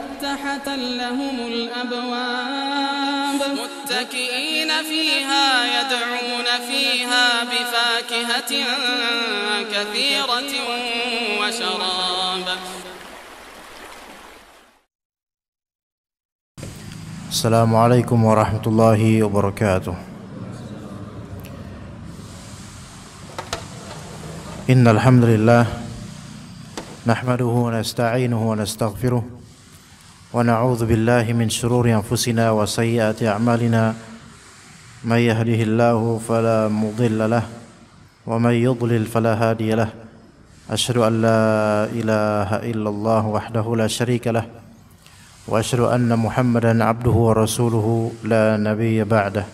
مفتحة لهم الأبواب متكئين فيها يدعون فيها بفاكهة كثيرة وشراب السلام عليكم ورحمة الله وبركاته إن الحمد لله نحمده ونستعينه ونستغفره ونعوذ بالله من شرور أنفسنا وسيئات أعمالنا من يهده الله فلا مضل له ومن يضلل فلا هادي له أشهد أن لا إله إلا الله وحده لا شريك له وأشهد أن محمدا عبده ورسوله لا نبي بعده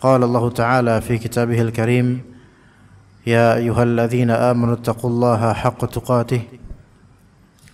قال الله تعالى في كتابه الكريم يا أيها الذين آمنوا اتقوا الله حق تقاته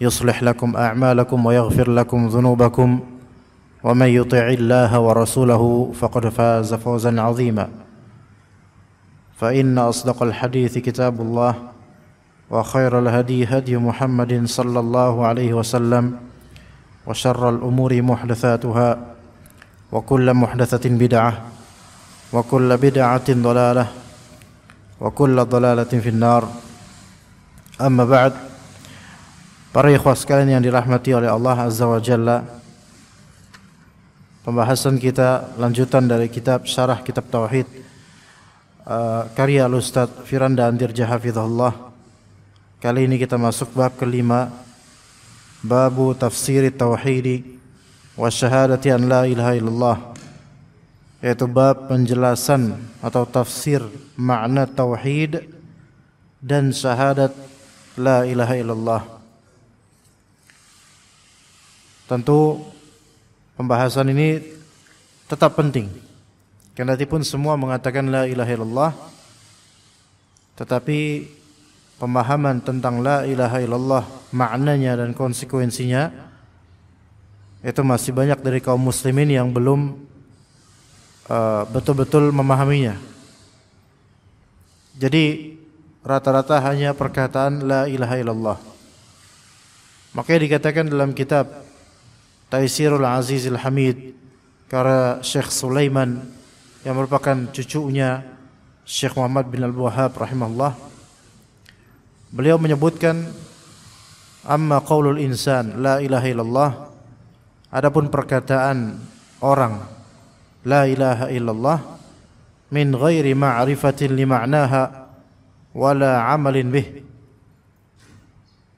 يصلح لكم اعمالكم ويغفر لكم ذنوبكم ومن يطع الله ورسوله فقد فاز فوزا عظيما فان اصدق الحديث كتاب الله وخير الهدي هدي محمد صلى الله عليه وسلم وشر الامور محدثاتها وكل محدثه بدعه وكل بدعه ضلاله وكل ضلاله في النار اما بعد Para ikhwah sekalian yang dirahmati oleh Allah Azza wa Jalla Pembahasan kita lanjutan dari kitab Syarah Kitab Tauhid uh, Karya Al-Ustaz Firanda Andirja Hafidhullah Kali ini kita masuk bab kelima Babu Tafsir Tauhidi Wa Syahadati An La Ilaha Illallah Yaitu bab penjelasan atau tafsir makna Tauhid dan syahadat La Ilaha Illallah Tentu pembahasan ini tetap penting. karena pun semua mengatakan la ilaha illallah tetapi pemahaman tentang la ilaha illallah maknanya dan konsekuensinya itu masih banyak dari kaum muslimin yang belum eh, betul-betul uh, memahaminya. Jadi rata-rata hanya perkataan la ilaha illallah. Makanya dikatakan dalam kitab Taisirul Azizil Hamid karya Syekh Sulaiman yang merupakan cucunya Syekh Muhammad bin Al-Wahhab rahimahullah. Beliau menyebutkan amma qaulul insan la ilaha illallah adapun perkataan orang la ilaha illallah min ghairi ma'rifatin li ma'naha wala amalin bih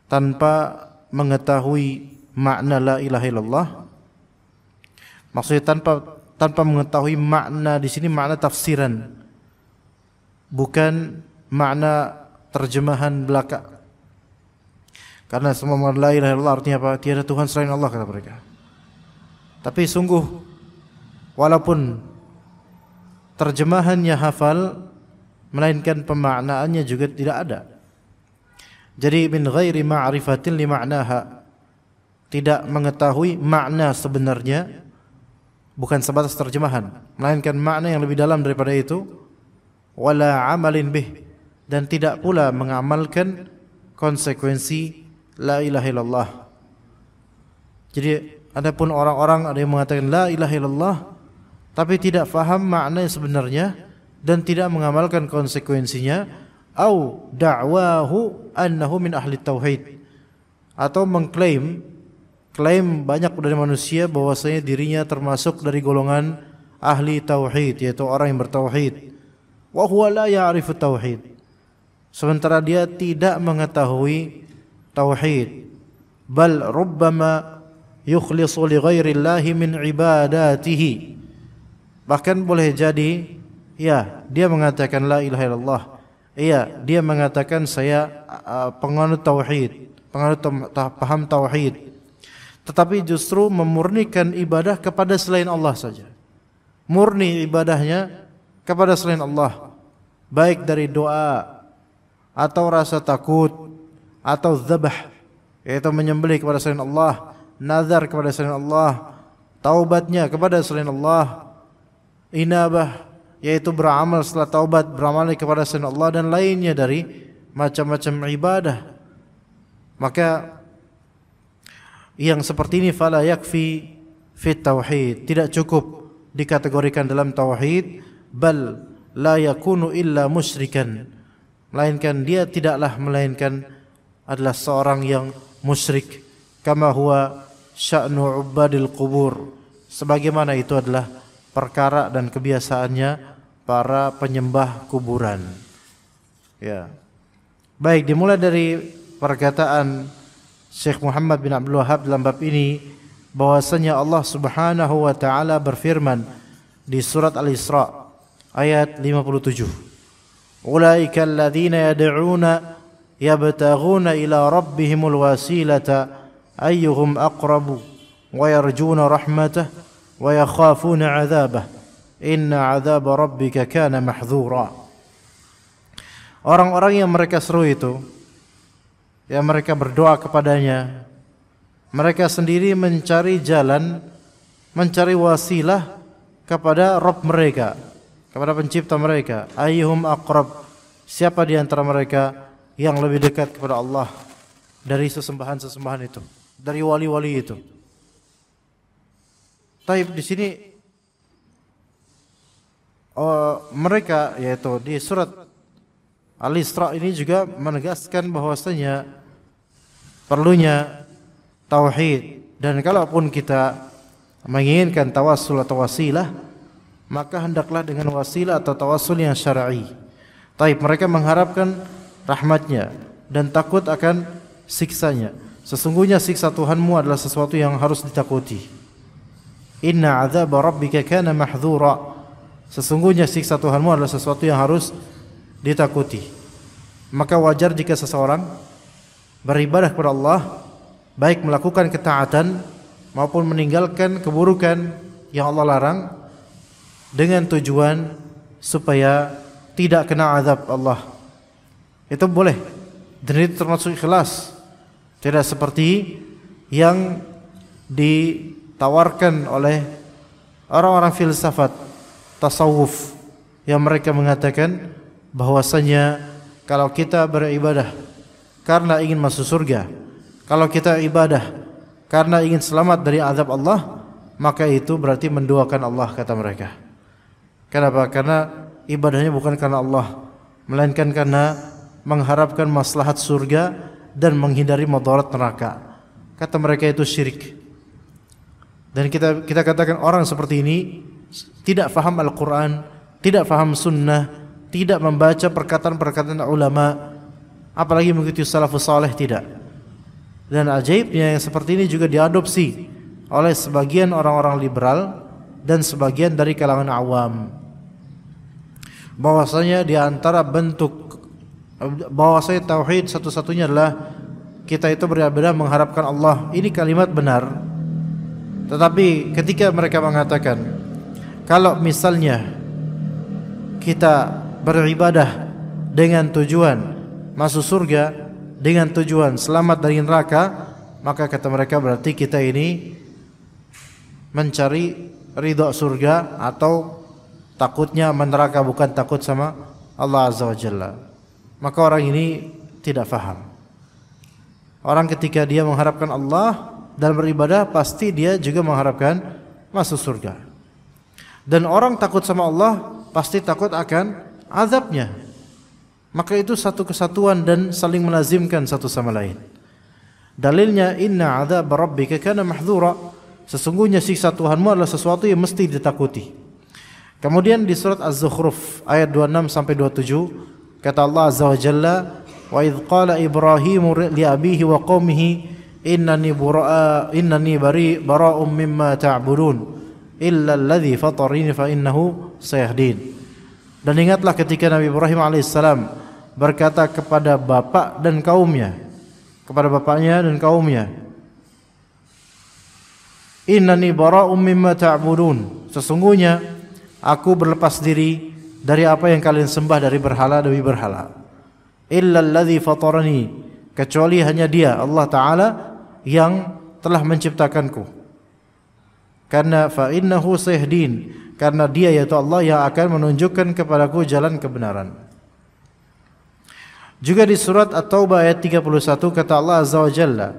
tanpa mengetahui makna la ilaha illallah maksudnya tanpa tanpa mengetahui makna di sini makna tafsiran bukan makna terjemahan belaka karena semua la ilaha illallah artinya apa tiada tuhan selain Allah kata mereka tapi sungguh walaupun terjemahannya hafal melainkan pemaknaannya juga tidak ada jadi min ghairi ma'rifatin li ma'naha tidak mengetahui makna sebenarnya bukan sebatas terjemahan melainkan makna yang lebih dalam daripada itu wala amalin bih dan tidak pula mengamalkan konsekuensi la ilaha illallah jadi adapun orang-orang ada yang mengatakan la ilaha illallah tapi tidak faham makna yang sebenarnya dan tidak mengamalkan konsekuensinya au da'wahu annahu min ahli tauhid atau mengklaim klaim banyak dari manusia bahwasanya dirinya termasuk dari golongan ahli tauhid yaitu orang yang bertauhid wa huwa la ya'rifu tauhid sementara dia tidak mengetahui tauhid bal rubbama yukhlisu li min ibadatihi bahkan boleh jadi ya dia mengatakan la ilaha illallah iya dia mengatakan saya uh, penganut tauhid penganut paham tauhid tetapi justru memurnikan ibadah kepada selain Allah saja. Murni ibadahnya kepada selain Allah, baik dari doa atau rasa takut atau zabah yaitu menyembelih kepada selain Allah, nazar kepada selain Allah, taubatnya kepada selain Allah, inabah yaitu beramal setelah taubat, beramal kepada selain Allah dan lainnya dari macam-macam ibadah. Maka yang seperti ini fala yakfi fit tauhid tidak cukup dikategorikan dalam tauhid bal la yakunu illa musyrikan melainkan dia tidaklah melainkan adalah seorang yang musyrik kama huwa sya'nu ubadil qubur sebagaimana itu adalah perkara dan kebiasaannya para penyembah kuburan ya baik dimulai dari perkataan Syekh Muhammad bin Abdul Wahab dalam bab ini bahwasanya Allah Subhanahu wa taala berfirman di surat Al-Isra ayat 57. Ulaika alladziina yad'una yabtaghuna ila rabbihimul wasilata ayyuhum aqrabu wa yarjuna rahmatah wa yakhafuna 'adzabah. Inna 'adzaba rabbika kana mahdhura. Orang-orang yang mereka seru itu Ya mereka berdoa kepadanya. Mereka sendiri mencari jalan, mencari wasilah kepada Rob mereka, kepada pencipta mereka. Ayyuhum akrab. Siapa di antara mereka yang lebih dekat kepada Allah dari sesembahan-sesembahan itu, dari wali-wali itu. Tapi di sini oh, mereka yaitu di surat Al-Isra ini juga menegaskan bahwasanya perlunya tauhid dan kalaupun kita menginginkan tawassul atau wasilah maka hendaklah dengan wasilah atau tawassul yang syar'i. Tapi mereka mengharapkan rahmatnya dan takut akan siksanya. Sesungguhnya siksa Tuhanmu adalah sesuatu yang harus ditakuti. Inna azab rabbika kana mahdhura. Sesungguhnya siksa Tuhanmu adalah sesuatu yang harus ditakuti. Maka wajar jika seseorang beribadah kepada Allah baik melakukan ketaatan maupun meninggalkan keburukan yang Allah larang dengan tujuan supaya tidak kena azab Allah. Itu boleh. Dan itu termasuk ikhlas. Tidak seperti yang ditawarkan oleh orang-orang filsafat tasawuf yang mereka mengatakan bahwasanya kalau kita beribadah karena ingin masuk surga, kalau kita ibadah karena ingin selamat dari azab Allah, maka itu berarti menduakan Allah kata mereka. Kenapa? Karena ibadahnya bukan karena Allah, melainkan karena mengharapkan maslahat surga dan menghindari mudarat neraka. Kata mereka itu syirik. Dan kita kita katakan orang seperti ini tidak faham Al-Qur'an, tidak faham sunnah, tidak membaca perkataan-perkataan ulama apalagi mengikuti salafus saleh tidak dan ajaibnya yang seperti ini juga diadopsi oleh sebagian orang-orang liberal dan sebagian dari kalangan awam bahwasanya di antara bentuk bahwasanya tauhid satu-satunya adalah kita itu benar-benar mengharapkan Allah ini kalimat benar tetapi ketika mereka mengatakan kalau misalnya kita beribadah dengan tujuan masuk surga dengan tujuan selamat dari neraka, maka kata mereka berarti kita ini mencari ridho surga atau takutnya meneraka bukan takut sama Allah Azza wa Jalla. Maka orang ini tidak faham. Orang ketika dia mengharapkan Allah dan beribadah pasti dia juga mengharapkan masuk surga. Dan orang takut sama Allah pasti takut akan azabnya. Maka itu satu kesatuan dan saling melazimkan satu sama lain. Dalilnya inna azab rabbika kana mahdhura. Sesungguhnya siksa Tuhanmu adalah sesuatu yang mesti ditakuti. Kemudian di surat Az-Zukhruf ayat 26 sampai 27 kata Allah Azza wa Jalla wa idz qala Ibrahim li abihi wa qaumihi innani bura'a innani bari bara'um mimma ta'budun illa alladhi fatarani fa innahu sayahdin. Dan ingatlah ketika Nabi Ibrahim alaihissalam berkata kepada bapak dan kaumnya, kepada bapaknya dan kaumnya, Innani bara'um mimma ta'budun. Sesungguhnya aku berlepas diri dari apa yang kalian sembah dari berhala demi berhala. Illa alladhi fatarani. Kecuali hanya dia Allah Ta'ala yang telah menciptakanku. Karena fa innahu sahdin karena dia yaitu Allah yang akan menunjukkan kepadaku jalan kebenaran. Juga di surat At-Taubah ayat 31 kata Allah Azza wa Jalla,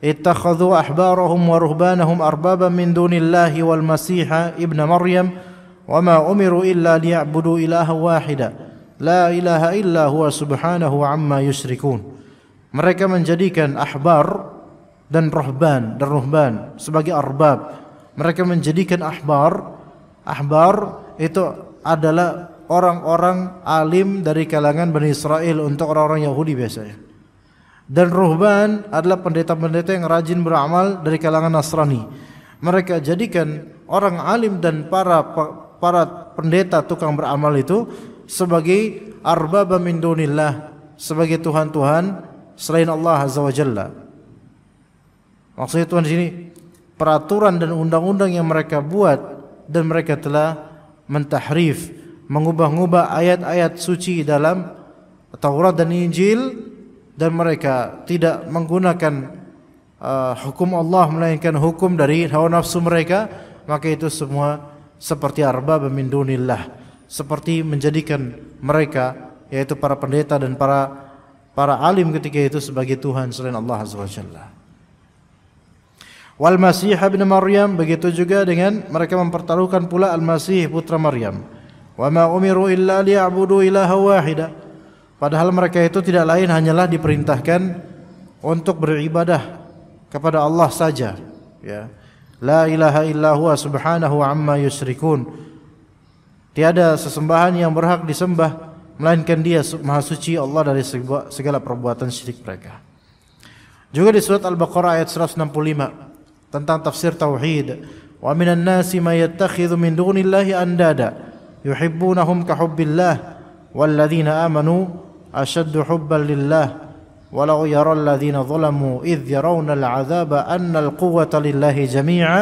"Ittakhadhu ahbarahum wa ruhbanahum arbaba min dunillahi wal masiha ibna Maryam wa ma umiru illa liya'budu ilaha wahida la ilaha illa huwa subhanahu amma yusyrikun." Mereka menjadikan ahbar dan rohban dan ruhban sebagai arbab. Mereka menjadikan ahbar ahbar itu adalah orang-orang alim dari kalangan Bani Israel untuk orang-orang Yahudi biasanya. Dan ruhban adalah pendeta-pendeta yang rajin beramal dari kalangan Nasrani. Mereka jadikan orang alim dan para para pendeta tukang beramal itu sebagai arbaba min dunillah, sebagai tuhan-tuhan selain Allah Azza wa Jalla. Maksudnya Tuhan di sini peraturan dan undang-undang yang mereka buat dan mereka telah mentahrif mengubah-ubah ayat-ayat suci dalam Taurat dan Injil dan mereka tidak menggunakan uh, hukum Allah melainkan hukum dari hawa nafsu mereka maka itu semua seperti arba' min dunillah seperti menjadikan mereka yaitu para pendeta dan para para alim ketika itu sebagai Tuhan selain Allah Azza Wajalla. Wal Masih bin Maryam begitu juga dengan mereka mempertaruhkan pula Al-Masih putra Maryam. Wa ma umiru illa liya'budu ilaha wahida. Padahal mereka itu tidak lain hanyalah diperintahkan untuk beribadah kepada Allah saja, ya. La ilaha illa huwa subhanahu amma yusyrikun. Tiada sesembahan yang berhak disembah melainkan Dia Maha Suci Allah dari segala perbuatan syirik mereka. Juga di surat Al-Baqarah ayat 165 tentang tafsir tauhid. Wa minan nasi may yattakhidhu min dunillahi andada yuhibbunahum ka hubbillah walladzina amanu ashaddu hubban lillah walau yara zalamu idh yarawna al'adzaba anna lillahi jami'a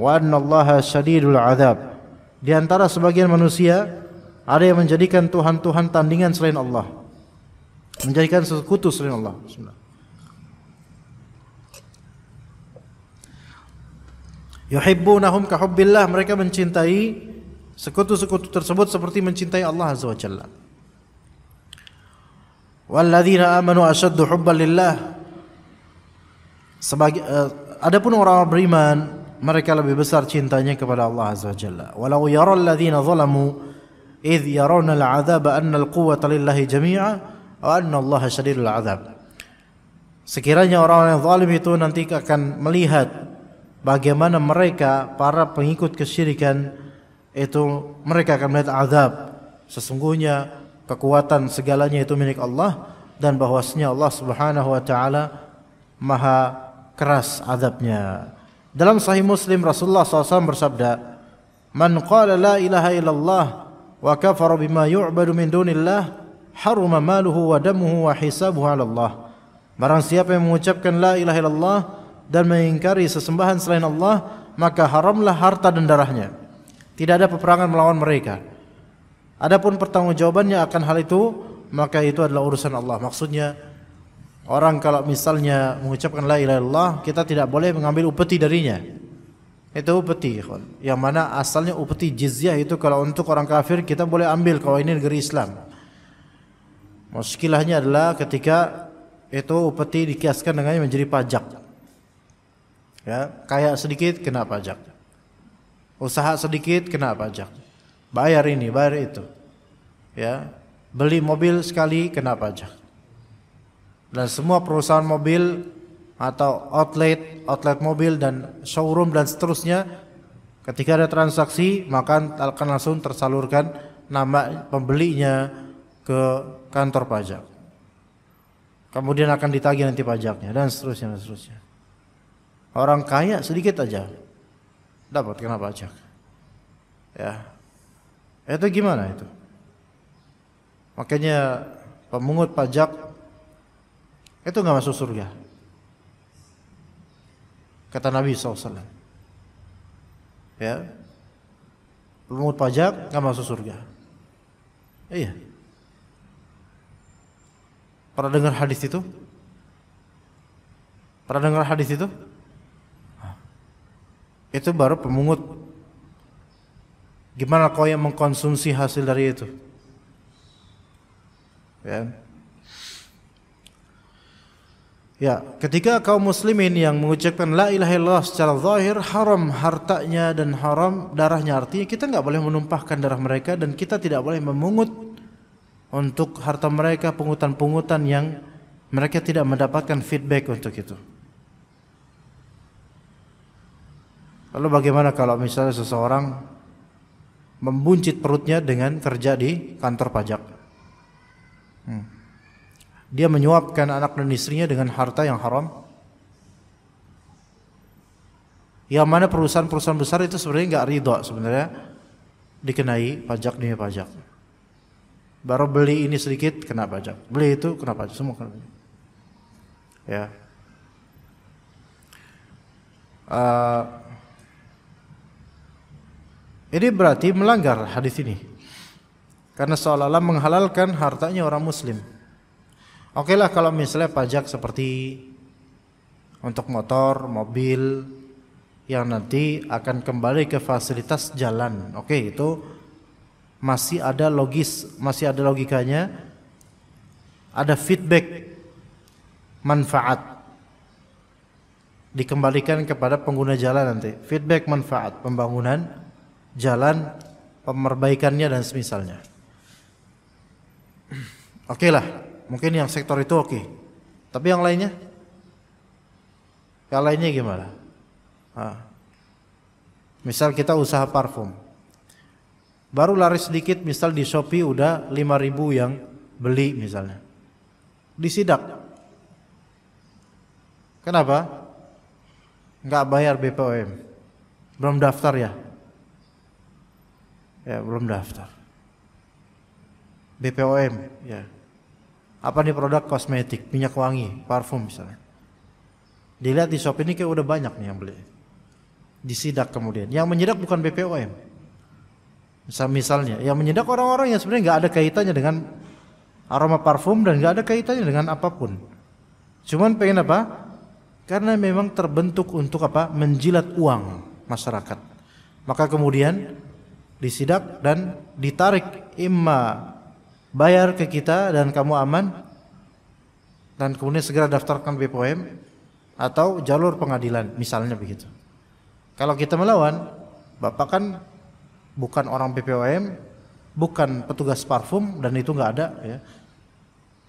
wa anna Allaha 'adzab. Di antara sebagian manusia ada yang menjadikan tuhan-tuhan tandingan selain Allah. Menjadikan sekutu selain Allah. Bismillah. Yuhibbunahum ka hubbillah, mereka mencintai sekutu-sekutu tersebut seperti mencintai Allah Azza wa Jalla. Walladzina amanu ashaddu hubban lillah. Sebagai uh, eh, adapun orang beriman, mereka lebih besar cintanya kepada Allah Azza wa Jalla. Walau yara alladzina zalamu idh yarawna al'adzaba anna al-quwwata lillahi jami'a wa anna Allah syadidul 'adzab. Sekiranya orang yang zalim itu nanti akan melihat bagaimana mereka para pengikut kesyirikan itu mereka akan melihat azab sesungguhnya kekuatan segalanya itu milik Allah dan bahwasanya Allah Subhanahu wa taala maha keras azabnya. Dalam sahih Muslim Rasulullah SAW bersabda, "Man qala la ilaha illallah wa kafara bima yu'badu min dunillah, haruma maluhu wa damuhu wa hisabuhu 'ala Allah." Barang siapa yang mengucapkan la ilaha illallah dan mengingkari sesembahan selain Allah, maka haramlah harta dan darahnya. Tidak ada peperangan melawan mereka. Adapun pertanggungjawabannya akan hal itu, maka itu adalah urusan Allah. Maksudnya orang kalau misalnya mengucapkan la ilaha illallah, kita tidak boleh mengambil upeti darinya. Itu upeti, yang mana asalnya upeti jizyah itu kalau untuk orang kafir kita boleh ambil kalau ini negeri Islam. Muskilahnya adalah ketika itu upeti dikiaskan dengannya menjadi pajak. Ya, kaya sedikit kena pajak. Usaha sedikit kena pajak. Bayar ini, bayar itu. Ya, beli mobil sekali kena pajak. Dan semua perusahaan mobil atau outlet, outlet mobil dan showroom dan seterusnya ketika ada transaksi maka akan langsung tersalurkan nama pembelinya ke kantor pajak. Kemudian akan ditagih nanti pajaknya dan seterusnya dan seterusnya. Orang kaya sedikit aja dapat kena pajak. Ya. Itu gimana itu? Makanya pemungut pajak itu nggak masuk surga. Kata Nabi SAW. Ya. Pemungut pajak nggak masuk surga. Iya. Pernah dengar hadis itu? Pernah dengar hadis itu? itu baru pemungut. Gimana kau yang mengkonsumsi hasil dari itu? Ya. Ya, ketika kaum muslimin yang mengucapkan la ilaha illallah secara zahir haram hartanya dan haram darahnya artinya kita nggak boleh menumpahkan darah mereka dan kita tidak boleh memungut untuk harta mereka pungutan-pungutan yang mereka tidak mendapatkan feedback untuk itu. Lalu bagaimana kalau misalnya seseorang membuncit perutnya dengan kerja di kantor pajak? Hmm. Dia menyuapkan anak dan istrinya dengan harta yang haram. Yang mana perusahaan-perusahaan besar itu sebenarnya nggak ridho sebenarnya dikenai pajak demi pajak. Baru beli ini sedikit kena pajak, beli itu kena pajak, semua kena pajak. Ya. Uh, ini berarti melanggar hadis ini. Karena seolah-olah menghalalkan hartanya orang muslim. Oke okay lah kalau misalnya pajak seperti untuk motor, mobil yang nanti akan kembali ke fasilitas jalan. Oke, okay, itu masih ada logis, masih ada logikanya. Ada feedback manfaat dikembalikan kepada pengguna jalan nanti. Feedback manfaat pembangunan jalan pemerbaikannya dan semisalnya. Oke okay lah, mungkin yang sektor itu oke. Okay. Tapi yang lainnya? Yang lainnya gimana? Nah. Misal kita usaha parfum. Baru laris sedikit misal di Shopee udah 5000 yang beli misalnya. Disidak. Kenapa? Enggak bayar BPOM. Belum daftar ya? ya belum daftar BPOM ya apa nih produk kosmetik minyak wangi parfum misalnya dilihat di shop ini kayak udah banyak nih yang beli disidak kemudian yang menyidak bukan BPOM misal misalnya yang menyidak orang-orang yang sebenarnya nggak ada kaitannya dengan aroma parfum dan nggak ada kaitannya dengan apapun cuman pengen apa karena memang terbentuk untuk apa menjilat uang masyarakat maka kemudian disidak dan ditarik imma bayar ke kita dan kamu aman dan kemudian segera daftarkan BPOM atau jalur pengadilan misalnya begitu. Kalau kita melawan, Bapak kan bukan orang BPOM, bukan petugas parfum dan itu nggak ada ya.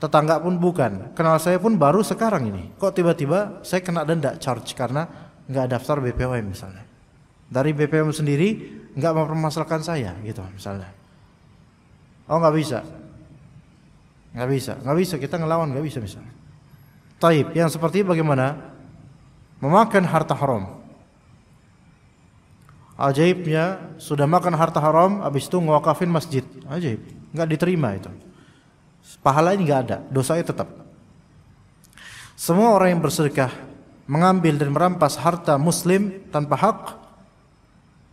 Tetangga pun bukan, kenal saya pun baru sekarang ini. Kok tiba-tiba saya kena denda charge karena nggak daftar BPOM misalnya dari BPOM sendiri nggak mempermasalahkan saya gitu misalnya. Oh nggak bisa, nggak bisa, nggak bisa kita ngelawan nggak bisa misalnya. Taib yang seperti bagaimana memakan harta haram. Ajaibnya sudah makan harta haram habis itu ngwakafin masjid. Ajaib, nggak diterima itu. pahala ini nggak ada, dosanya tetap. Semua orang yang bersedekah mengambil dan merampas harta muslim tanpa hak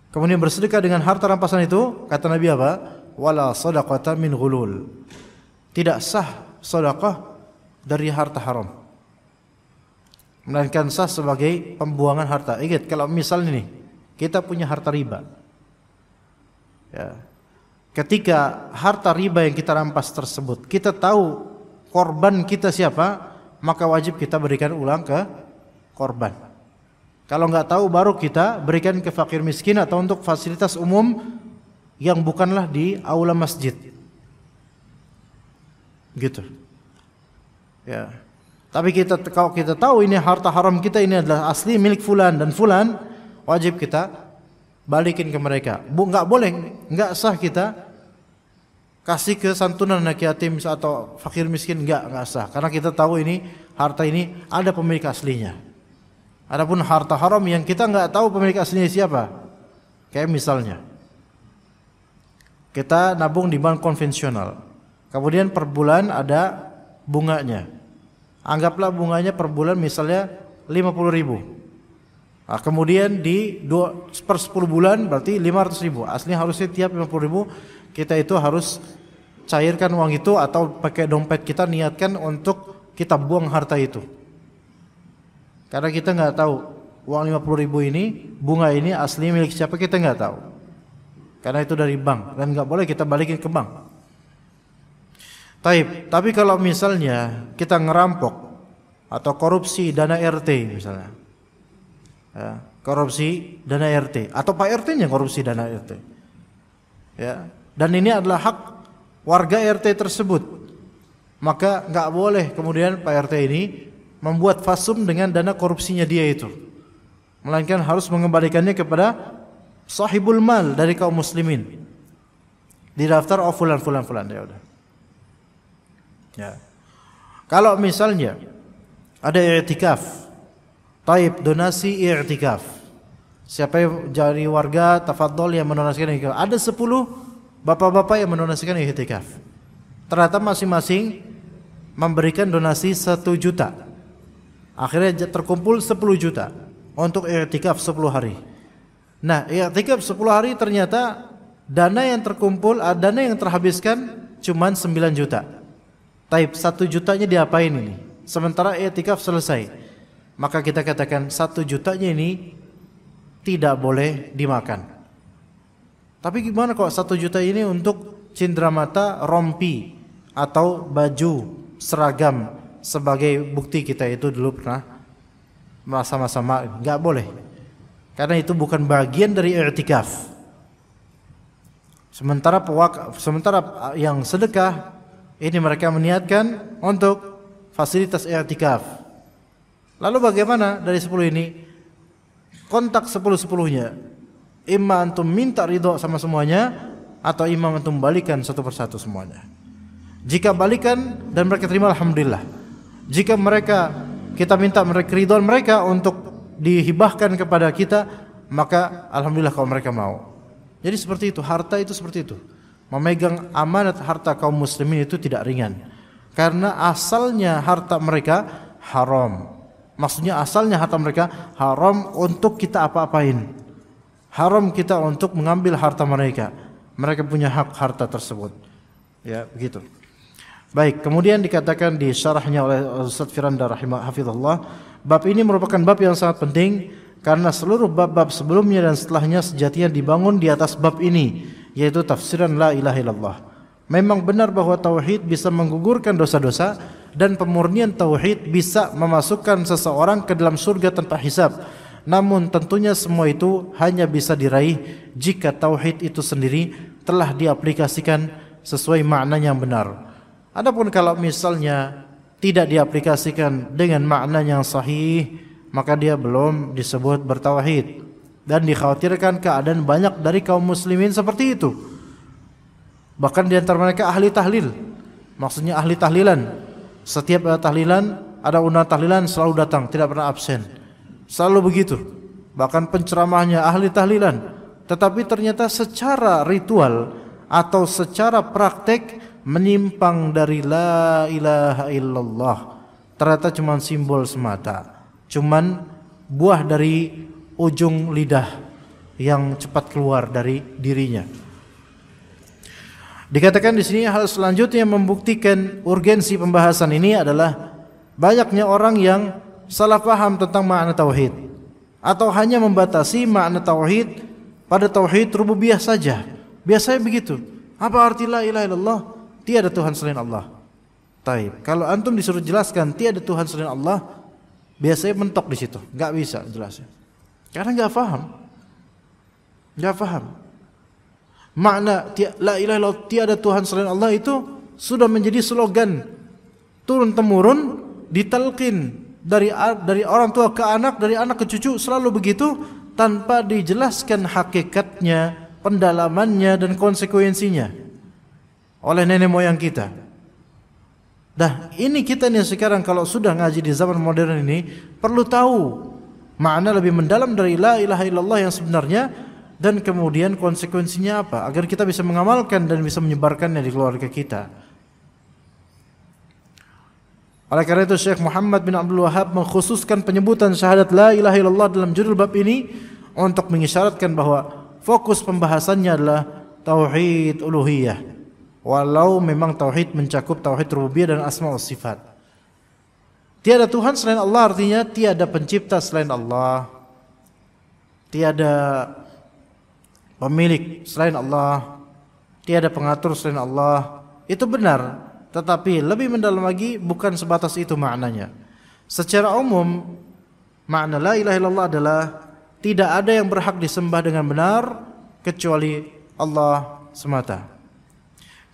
Kemudian bersedekah dengan harta rampasan itu, kata Nabi apa? Wala sadaqata min ghulul. Tidak sah sedekah dari harta haram. Melainkan sah sebagai pembuangan harta. Ingat kalau misalnya nih, kita punya harta riba. Ya. Ketika harta riba yang kita rampas tersebut, kita tahu korban kita siapa, maka wajib kita berikan ulang ke korban. Kalau nggak tahu baru kita berikan ke fakir miskin atau untuk fasilitas umum yang bukanlah di aula masjid. Gitu. Ya. Tapi kita kalau kita tahu ini harta haram kita ini adalah asli milik fulan dan fulan, wajib kita balikin ke mereka. Bu nggak boleh, nggak sah kita kasih ke santunan anak yatim atau fakir miskin nggak nggak sah karena kita tahu ini harta ini ada pemilik aslinya. Adapun harta haram yang kita nggak tahu pemilik aslinya siapa. Kayak misalnya kita nabung di bank konvensional. Kemudian per bulan ada bunganya. Anggaplah bunganya per bulan misalnya 50 ribu. Nah, kemudian di dua, per 10 bulan berarti 500 ribu. Aslinya harusnya tiap 50 ribu kita itu harus cairkan uang itu atau pakai dompet kita niatkan untuk kita buang harta itu. Karena kita nggak tahu uang 50 ribu ini bunga ini asli milik siapa kita nggak tahu. Karena itu dari bank dan nggak boleh kita balikin ke bank. Taib, tapi kalau misalnya kita ngerampok atau korupsi dana RT misalnya, ya, korupsi dana RT atau Pak RT-nya korupsi dana RT, ya, dan ini adalah hak warga RT tersebut, maka nggak boleh kemudian Pak RT ini membuat fasum dengan dana korupsinya dia itu. Melainkan harus mengembalikannya kepada sahibul mal dari kaum muslimin. Di daftar oh fulan fulan fulan ya udah. Ya. Kalau misalnya ada i'tikaf. Taib donasi i'tikaf. Siapa yang jari warga tafadhol yang mendonasikan i'tikaf? Ada 10 bapak-bapak yang mendonasikan i'tikaf. Ternyata masing-masing memberikan donasi 1 juta. Akhirnya terkumpul 10 juta untuk i'tikaf 10 hari. Nah, i'tikaf 10 hari ternyata dana yang terkumpul, dana yang terhabiskan cuma 9 juta. Taib 1 jutanya diapain ini? Sementara i'tikaf selesai. Maka kita katakan 1 jutanya ini tidak boleh dimakan. Tapi gimana kok 1 juta ini untuk cindera rompi atau baju seragam sebagai bukti kita itu dulu pernah masa-masa nggak boleh karena itu bukan bagian dari i'tikaf sementara pewak, sementara yang sedekah ini mereka meniatkan untuk fasilitas i'tikaf lalu bagaimana dari sepuluh ini kontak sepuluh sepuluhnya Imam antum minta ridho sama semuanya atau imam antum balikan satu persatu semuanya jika balikan dan mereka terima alhamdulillah jika mereka kita minta mereka ridhoan mereka untuk dihibahkan kepada kita, maka alhamdulillah kalau mereka mau. Jadi seperti itu, harta itu seperti itu. Memegang amanat harta kaum muslimin itu tidak ringan. Karena asalnya harta mereka haram. Maksudnya asalnya harta mereka haram untuk kita apa-apain. Haram kita untuk mengambil harta mereka. Mereka punya hak harta tersebut. Ya, begitu. Baik, kemudian dikatakan di syarahnya oleh Ustaz Firanda rahimah hafizallah, bab ini merupakan bab yang sangat penting karena seluruh bab-bab sebelumnya dan setelahnya sejatinya dibangun di atas bab ini, yaitu tafsiran la ilaha illallah. Memang benar bahwa tauhid bisa menggugurkan dosa-dosa dan pemurnian tauhid bisa memasukkan seseorang ke dalam surga tanpa hisab. Namun tentunya semua itu hanya bisa diraih jika tauhid itu sendiri telah diaplikasikan sesuai maknanya yang benar. Adapun kalau misalnya tidak diaplikasikan dengan makna yang sahih, maka dia belum disebut bertauhid dan dikhawatirkan keadaan banyak dari kaum muslimin seperti itu. Bahkan di antara mereka ahli tahlil. Maksudnya ahli tahlilan. Setiap ada eh, tahlilan, ada undang tahlilan selalu datang, tidak pernah absen. Selalu begitu. Bahkan penceramahnya ahli tahlilan. Tetapi ternyata secara ritual atau secara praktek menyimpang dari la ilaha illallah ternyata cuma simbol semata cuma buah dari ujung lidah yang cepat keluar dari dirinya dikatakan di sini hal selanjutnya membuktikan urgensi pembahasan ini adalah banyaknya orang yang salah paham tentang makna tauhid atau hanya membatasi makna tauhid pada tauhid rububiyah saja biasanya begitu apa arti la ilaha illallah tiada Tuhan selain Allah. Taib. Kalau antum disuruh jelaskan tiada Tuhan selain Allah, biasanya mentok di situ, nggak bisa jelasnya. Karena nggak paham, nggak paham. Makna la ilaha illallah tiada Tuhan selain Allah itu sudah menjadi slogan turun temurun ditalkin dari dari orang tua ke anak, dari anak ke cucu selalu begitu tanpa dijelaskan hakikatnya, pendalamannya dan konsekuensinya oleh nenek moyang kita. Dah, ini kita nih sekarang kalau sudah ngaji di zaman modern ini perlu tahu makna lebih mendalam dari la ilaha illallah yang sebenarnya dan kemudian konsekuensinya apa agar kita bisa mengamalkan dan bisa menyebarkannya di keluarga kita. Oleh karena itu Syekh Muhammad bin Abdul Wahab mengkhususkan penyebutan syahadat la ilaha illallah dalam judul bab ini untuk mengisyaratkan bahwa fokus pembahasannya adalah tauhid uluhiyah. Walau memang tauhid mencakup tauhid rububiyah dan asma wa sifat. Tiada Tuhan selain Allah artinya tiada pencipta selain Allah. Tiada pemilik selain Allah. Tiada pengatur selain Allah. Itu benar, tetapi lebih mendalam lagi bukan sebatas itu maknanya. Secara umum makna la ilaha illallah adalah tidak ada yang berhak disembah dengan benar kecuali Allah semata.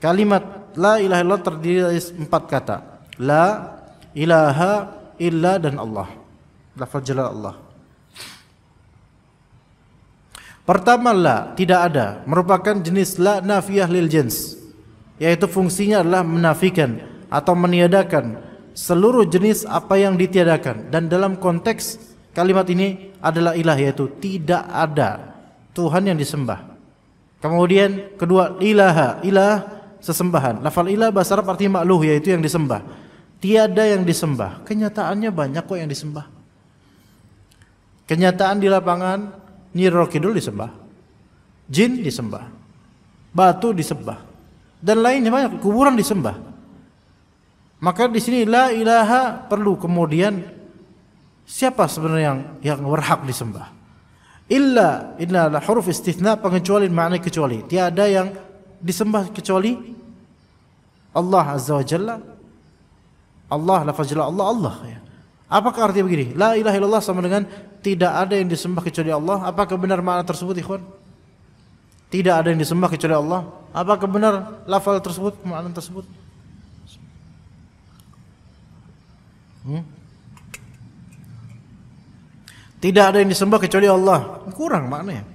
Kalimat la ilaha illallah terdiri dari empat kata. La ilaha illa dan Allah. Lafal jalal Allah. Pertama la tidak ada merupakan jenis la nafiyah lil jins yaitu fungsinya adalah menafikan atau meniadakan seluruh jenis apa yang ditiadakan dan dalam konteks kalimat ini adalah ilah yaitu tidak ada Tuhan yang disembah. Kemudian kedua ilaha ilah sesembahan. Lafal ilah bahasa Arab artinya makhluk yaitu yang disembah. Tiada yang disembah. Kenyataannya banyak kok yang disembah. Kenyataan di lapangan nirokidul disembah. Jin disembah. Batu disembah. Dan lainnya banyak kuburan disembah. Maka di sini la ilaha perlu kemudian siapa sebenarnya yang yang berhak disembah? Illa illa huruf istithna pengecualian makna kecuali. Tiada yang disembah kecuali Allah Azza wa Jalla. Allah lafazlah Allah Allah ya. Apakah artinya begini? La ilaha illallah sama dengan tidak ada yang disembah kecuali Allah. Apakah benar makna tersebut, ikhwan? Tidak ada yang disembah kecuali Allah. Apakah benar lafal tersebut, makna tersebut? Hmm? Tidak ada yang disembah kecuali Allah. Kurang maknanya.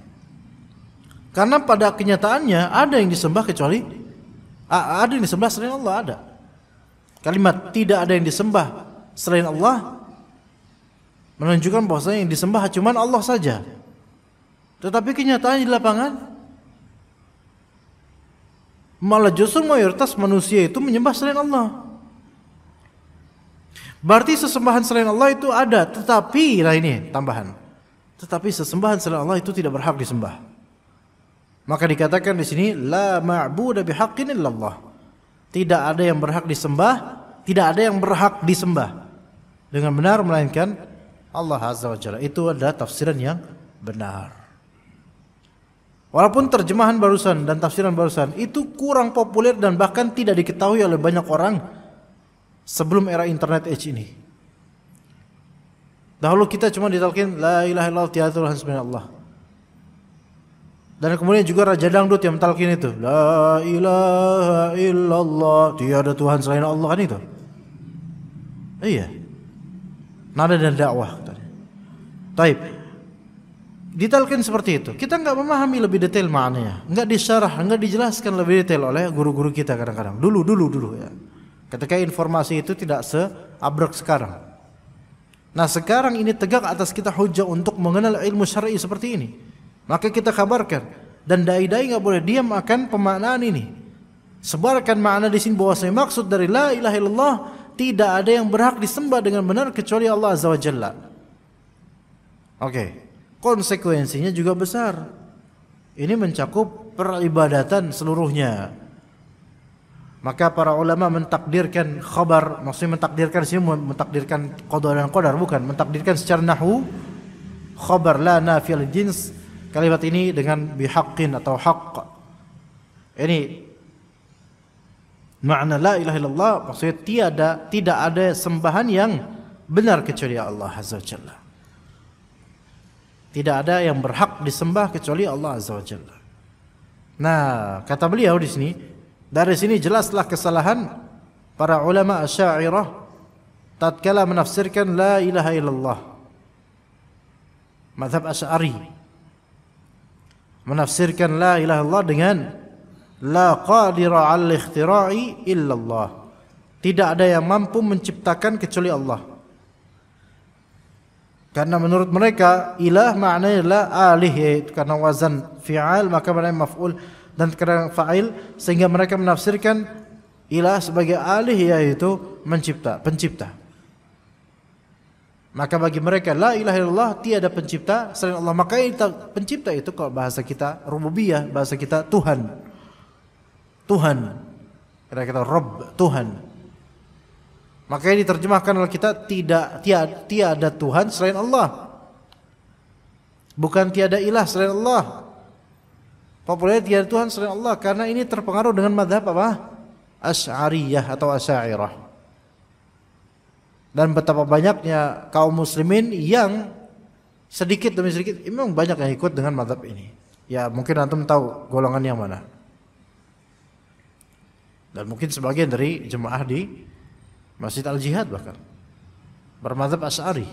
Karena pada kenyataannya ada yang disembah kecuali ada yang disembah selain Allah ada. Kalimat tidak ada yang disembah selain Allah menunjukkan bahwasanya yang disembah cuma Allah saja. Tetapi kenyataannya di lapangan malah justru mayoritas manusia itu menyembah selain Allah. Berarti sesembahan selain Allah itu ada, tetapi lah ini tambahan. Tetapi sesembahan selain Allah itu tidak berhak disembah. Maka dikatakan di sini la ma'budu bihaqqin illallah. Tidak ada yang berhak disembah, tidak ada yang berhak disembah dengan benar melainkan Allah Azza wa Jalla. Itu adalah tafsiran yang benar. Walaupun terjemahan barusan dan tafsiran barusan itu kurang populer dan bahkan tidak diketahui oleh banyak orang sebelum era internet age ini. Dahulu kita cuma ditalkin la ilaha illallah tiada Allah. Dan kemudian juga Raja Dangdut yang mentalkin itu. La ilaha illallah. Tiada Tuhan selain Allah kan itu. Iya. Nada dan dakwah Taib. Ditalkin seperti itu. Kita nggak memahami lebih detail maknanya. Nggak disyarah, nggak dijelaskan lebih detail oleh guru-guru kita kadang-kadang. Dulu, dulu, dulu ya. Ketika informasi itu tidak seabrek sekarang. Nah sekarang ini tegak atas kita hujah untuk mengenal ilmu syar'i seperti ini. Maka kita kabarkan dan dai-dai nggak boleh diam akan pemaknaan ini. Sebarkan makna di sini bahwa saya maksud dari la ilaha illallah tidak ada yang berhak disembah dengan benar kecuali Allah azza wajalla. Oke, konsekuensinya juga besar. Ini mencakup peribadatan seluruhnya. Maka para ulama mentakdirkan khabar, maksudnya mentakdirkan sih mentakdirkan qada dan qadar bukan, mentakdirkan secara nahu khabar la nafil jins Kalimat ini dengan bihaqqin atau haqq. Ini makna la ilaha illallah maksudnya tiada tidak ada sembahan yang benar kecuali Allah azza wajalla. Tidak ada yang berhak disembah kecuali Allah azza wajalla. Nah, kata beliau di sini dari sini jelaslah kesalahan para ulama Asy'ariyah tatkala menafsirkan la ilaha illallah. Mazhab Asy'ari menafsirkan la ilaha illallah dengan la qadira al ikhtira'i illallah. Tidak ada yang mampu menciptakan kecuali Allah. Karena menurut mereka ilah maknanya la alih yaitu karena wazan fi'al maka maknanya maf'ul dan karena fa'il sehingga mereka menafsirkan ilah sebagai alih yaitu mencipta, pencipta. Maka bagi mereka la ilaha illallah tiada pencipta selain Allah. Maka pencipta itu kalau bahasa kita rububiyah, bahasa kita Tuhan. Tuhan. Kata kita Rabb, Tuhan. Maka ini diterjemahkan oleh kita tidak tiada, tiada Tuhan selain Allah. Bukan tiada ilah selain Allah. Populer tiada Tuhan selain Allah karena ini terpengaruh dengan madhab apa? Asy'ariyah atau Asy'ariyah dan betapa banyaknya kaum muslimin yang sedikit demi sedikit memang banyak yang ikut dengan madhab ini ya mungkin antum tahu golongan yang mana dan mungkin sebagian dari jemaah di Masjid Al-Jihad bahkan bermadhab As'ari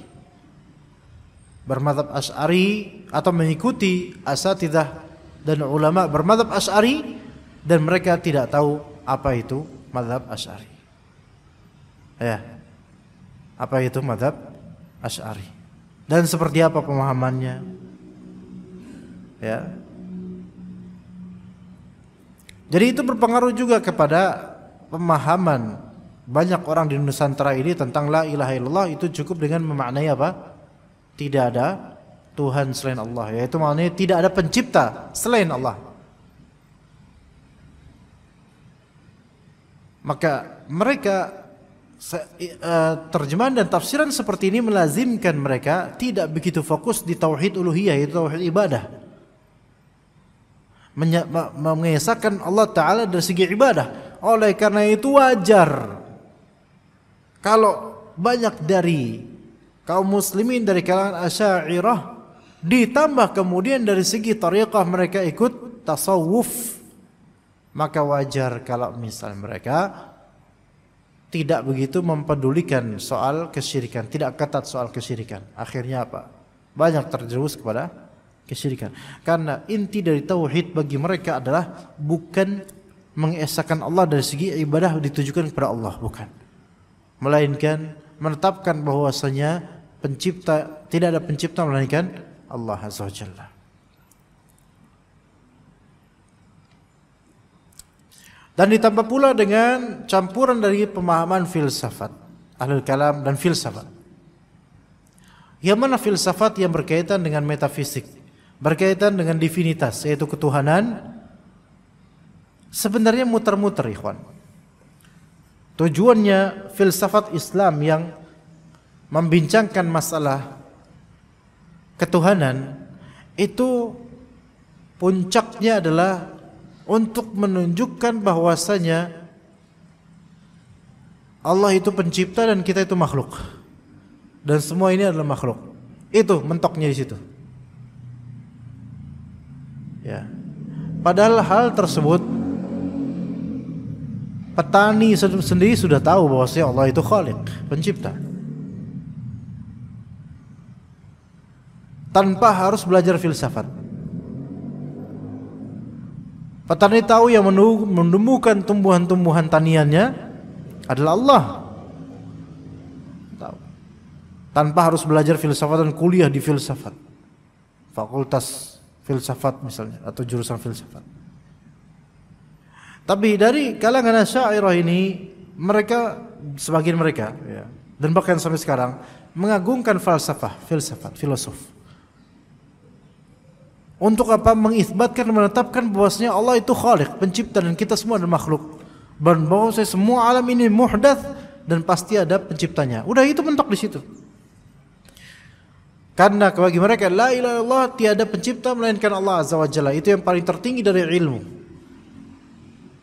bermadhab As'ari atau mengikuti asatidah dan ulama bermadhab As'ari dan mereka tidak tahu apa itu madhab As'ari ya apa itu madhab Ash'ari? Dan seperti apa pemahamannya? Ya. Jadi itu berpengaruh juga kepada pemahaman banyak orang di Nusantara ini tentang la ilaha illallah itu cukup dengan memaknai apa? Tidak ada Tuhan selain Allah, yaitu maknanya tidak ada pencipta selain Allah. Maka mereka Eh, terjemahan dan tafsiran seperti ini melazimkan mereka tidak begitu fokus di tauhid uluhiyah yaitu tauhid ibadah mengesahkan Allah taala dari segi ibadah oleh karena itu wajar kalau banyak dari kaum muslimin dari kalangan asyairah ditambah kemudian dari segi tariqah mereka ikut tasawuf maka wajar kalau misal mereka tidak begitu mempedulikan soal kesyirikan, tidak ketat soal kesyirikan. Akhirnya apa? Banyak terjerumus kepada kesyirikan. Karena inti dari tauhid bagi mereka adalah bukan mengesahkan Allah dari segi ibadah ditujukan kepada Allah, bukan. Melainkan menetapkan bahwasanya pencipta tidak ada pencipta melainkan Allah Azza wa Jalla. Dan ditambah pula dengan campuran dari pemahaman filsafat, ahlul kalam dan filsafat. Yang mana filsafat yang berkaitan dengan metafisik, berkaitan dengan divinitas, yaitu ketuhanan, sebenarnya muter-muter ikhwan. Tujuannya filsafat Islam yang membincangkan masalah ketuhanan itu puncaknya adalah untuk menunjukkan bahwasanya Allah itu pencipta dan kita itu makhluk. Dan semua ini adalah makhluk. Itu mentoknya di situ. Ya. Padahal hal tersebut petani sendiri sudah tahu bahwasanya Allah itu khalik, pencipta. Tanpa harus belajar filsafat. Petani tahu yang menemukan tumbuhan-tumbuhan taniannya adalah Allah. Tahu. Tanpa harus belajar filsafat dan kuliah di filsafat. Fakultas filsafat misalnya atau jurusan filsafat. Tapi dari kalangan syairah ini mereka sebagian mereka ya, dan bahkan sampai sekarang mengagungkan falsafah, filsafat, filosof. Untuk apa? Mengisbatkan, menetapkan bahwasanya Allah itu khalik, pencipta dan kita semua adalah makhluk. Dan bahwa semua alam ini muhdath dan pasti ada penciptanya. Udah itu mentok di situ. Karena bagi mereka la ilaha illallah tiada pencipta melainkan Allah azza wa Itu yang paling tertinggi dari ilmu.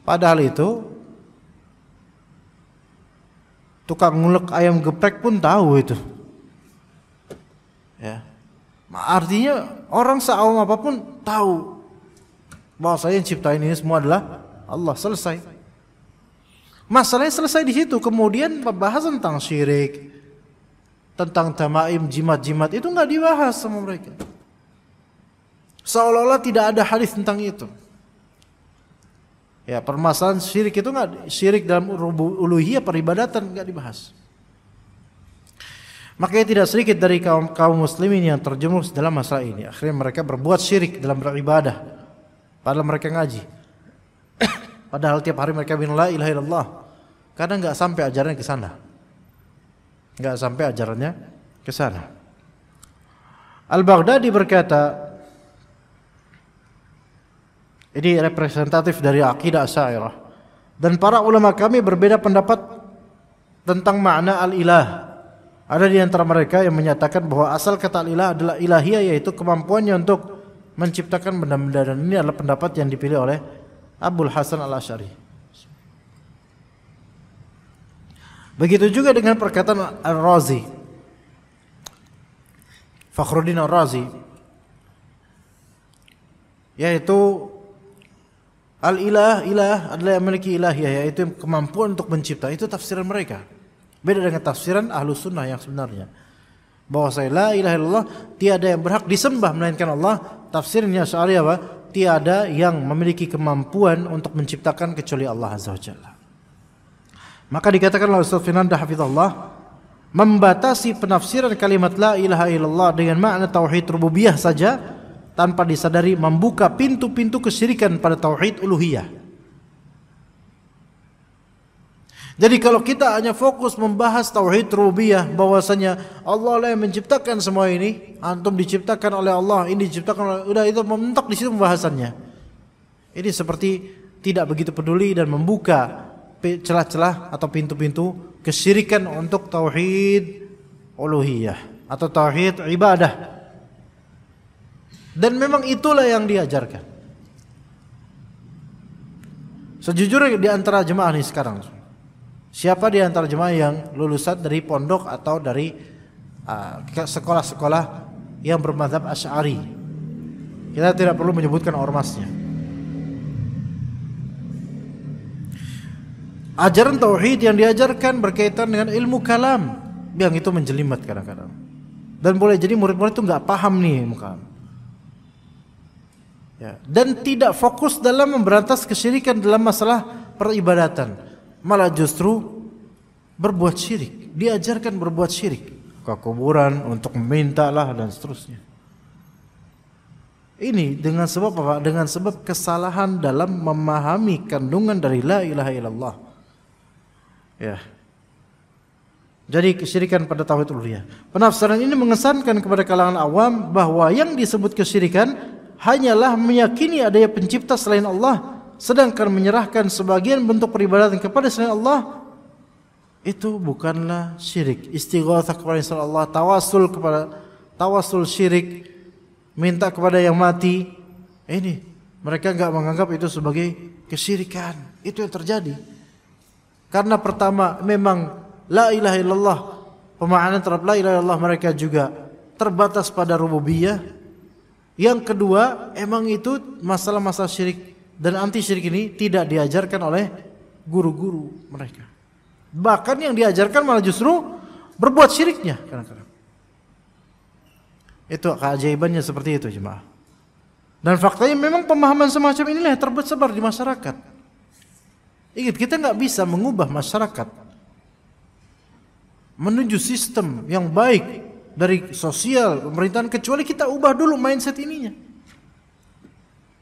Padahal itu tukang ngulek ayam geprek pun tahu itu. Ya. Nah, artinya orang seawam apapun tahu bahwa saya yang ciptain ini semua adalah Allah selesai. Masalahnya selesai di situ. Kemudian pembahasan tentang syirik, tentang tamaim jimat-jimat itu nggak dibahas sama mereka. Seolah-olah tidak ada hadis tentang itu. Ya permasalahan syirik itu nggak syirik dalam uluhiyah peribadatan nggak dibahas. Makanya tidak sedikit dari kaum kaum muslimin yang terjemus dalam masalah ini. Akhirnya mereka berbuat syirik dalam beribadah. Padahal mereka ngaji. Padahal tiap hari mereka bin la ilaha illallah. Kadang nggak sampai ajarannya ke sana. Nggak sampai ajarannya ke sana. Al-Baghdadi berkata, ini representatif dari akidah Asy'ariyah. Dan para ulama kami berbeda pendapat tentang makna al-ilah ada di antara mereka yang menyatakan bahwa asal kata ilah adalah ilahiyah yaitu kemampuannya untuk menciptakan benda-benda dan ini adalah pendapat yang dipilih oleh Abdul Hasan Al-Asy'ari. Begitu juga dengan perkataan Al-Razi. Fakhruddin Al-Razi yaitu al-ilah ilah adalah yang memiliki ilahiyah yaitu kemampuan untuk mencipta itu tafsiran mereka. Beda dengan tafsiran ahlu sunnah yang sebenarnya. Bahwa saya la ilaha illallah tiada yang berhak disembah melainkan Allah. Tafsirnya syariah apa? Tiada yang memiliki kemampuan untuk menciptakan kecuali Allah Azza wa Jalla. Maka dikatakan oleh Ustaz Finanda Hafizullah membatasi penafsiran kalimat la ilaha illallah dengan makna tauhid rububiyah saja tanpa disadari membuka pintu-pintu kesyirikan pada tauhid uluhiyah. Jadi kalau kita hanya fokus membahas tauhid rubiyah, bahwasanya Allah lah yang menciptakan semua ini, antum diciptakan oleh Allah, ini diciptakan oleh udah itu mentok di situ pembahasannya. Ini seperti tidak begitu peduli dan membuka celah-celah atau pintu-pintu kesyirikan untuk tauhid uluhiyah atau tauhid ibadah. Dan memang itulah yang diajarkan. Sejujurnya di antara jemaah ini sekarang Siapa di antara jemaah yang lulusan dari pondok atau dari ah, sekolah-sekolah uh, yang bermadzhab Asy'ari? Kita tidak perlu menyebutkan ormasnya. Ajaran tauhid yang diajarkan berkaitan dengan ilmu kalam yang itu menjelimat kadang-kadang. Dan boleh jadi murid-murid itu nggak paham nih ilmu kalam. Ya. Dan tidak fokus dalam memberantas kesyirikan dalam masalah peribadatan malah justru berbuat syirik, diajarkan berbuat syirik ke kuburan untuk mintalah dan seterusnya. Ini dengan sebab apa? Dengan sebab kesalahan dalam memahami kandungan dari la ilaha illallah. Ya. Jadi kesyirikan pada tauhid uluhiyah. Penafsiran ini mengesankan kepada kalangan awam bahwa yang disebut kesyirikan hanyalah meyakini adanya pencipta selain Allah sedangkan menyerahkan sebagian bentuk peribadatan kepada selain Allah itu bukanlah syirik. Istighatsah kepada selain Allah, tawasul kepada tawasul syirik, minta kepada yang mati. Ini mereka enggak menganggap itu sebagai kesyirikan. Itu yang terjadi. Karena pertama memang la ilaha illallah pemahaman terhadap la ilaha illallah mereka juga terbatas pada rububiyah. Yang kedua, emang itu masalah-masalah syirik dan anti syirik ini tidak diajarkan oleh guru-guru mereka. Bahkan yang diajarkan malah justru berbuat syiriknya kadang-kadang. Itu keajaibannya seperti itu jemaah. Dan faktanya memang pemahaman semacam inilah yang tersebar di masyarakat. Ingat kita nggak bisa mengubah masyarakat menuju sistem yang baik dari sosial pemerintahan kecuali kita ubah dulu mindset ininya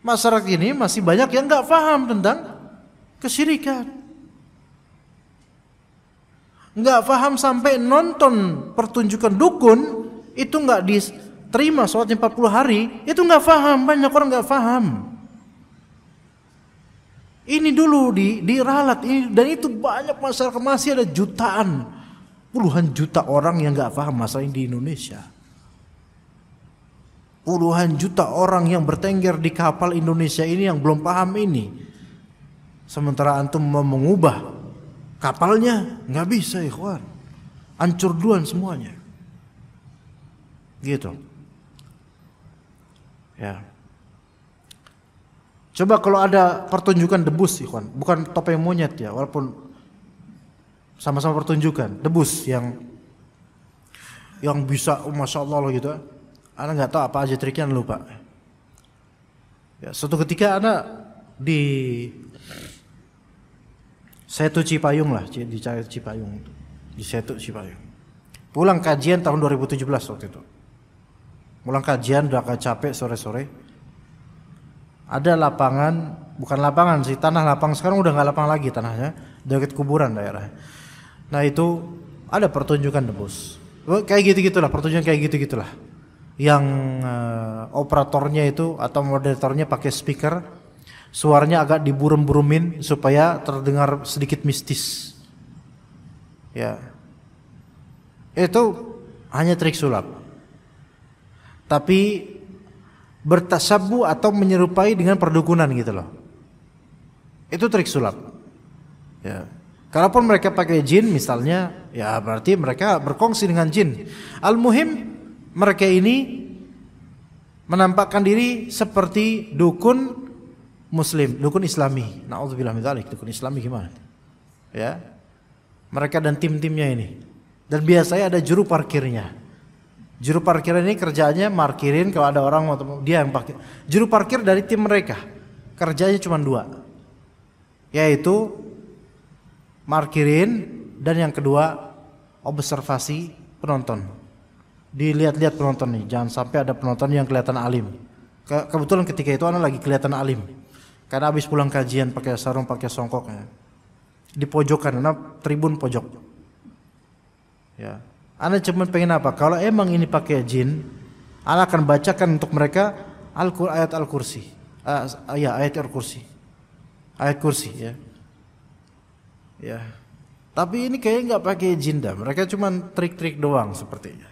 masyarakat ini masih banyak yang nggak paham tentang kesyirikan. Nggak paham sampai nonton pertunjukan dukun itu nggak diterima sholatnya 40 hari itu nggak paham banyak orang nggak paham. Ini dulu di diralat ini dan itu banyak masyarakat masih ada jutaan puluhan juta orang yang nggak paham masalah ini di Indonesia puluhan juta orang yang bertengger di kapal Indonesia ini yang belum paham ini. Sementara antum mau mengubah kapalnya nggak bisa ikhwan. Hancur duluan semuanya. Gitu. Ya. Coba kalau ada pertunjukan debus ikhwan, bukan topeng monyet ya, walaupun sama-sama pertunjukan, debus yang yang bisa oh, masya Allah gitu Anak nggak tahu apa aja triknya lupa. Ya, suatu ketika anak di Setu Cipayung lah, di Cipayung, di Setu Cipayung. Pulang kajian tahun 2017 waktu itu. Pulang kajian udah agak capek sore-sore. Ada lapangan, bukan lapangan sih, tanah lapang sekarang udah nggak lapang lagi tanahnya, dekat kuburan daerah. Nah itu ada pertunjukan debus. Kayak gitu-gitulah, pertunjukan kayak gitu-gitulah yang uh, operatornya itu atau moderatornya pakai speaker suaranya agak diburem-buremin supaya terdengar sedikit mistis ya itu hanya trik sulap tapi bertasabu atau menyerupai dengan perdukunan gitu loh itu trik sulap ya kalaupun mereka pakai jin misalnya ya berarti mereka berkongsi dengan jin al muhim mereka ini menampakkan diri seperti dukun muslim, dukun islami. Nauzubillah min dzalik, dukun islami gimana? Ya. Mereka dan tim-timnya ini. Dan biasanya ada juru parkirnya. Juru parkir ini kerjanya markirin kalau ada orang mau dia yang parkir. Juru parkir dari tim mereka. Kerjanya cuma dua. Yaitu markirin dan yang kedua observasi penonton dilihat-lihat penonton nih jangan sampai ada penonton yang kelihatan alim Ke kebetulan ketika itu anak lagi kelihatan alim karena habis pulang kajian pakai sarung pakai songkoknya di pojokan anak tribun pojok ya anak cuma pengen apa kalau emang ini pakai jin anak akan bacakan untuk mereka al ayat al kursi uh, ah, ah, ya ayat al kursi ayat kursi ya ya tapi ini kayaknya nggak pakai jin dah mereka cuma trik-trik doang sepertinya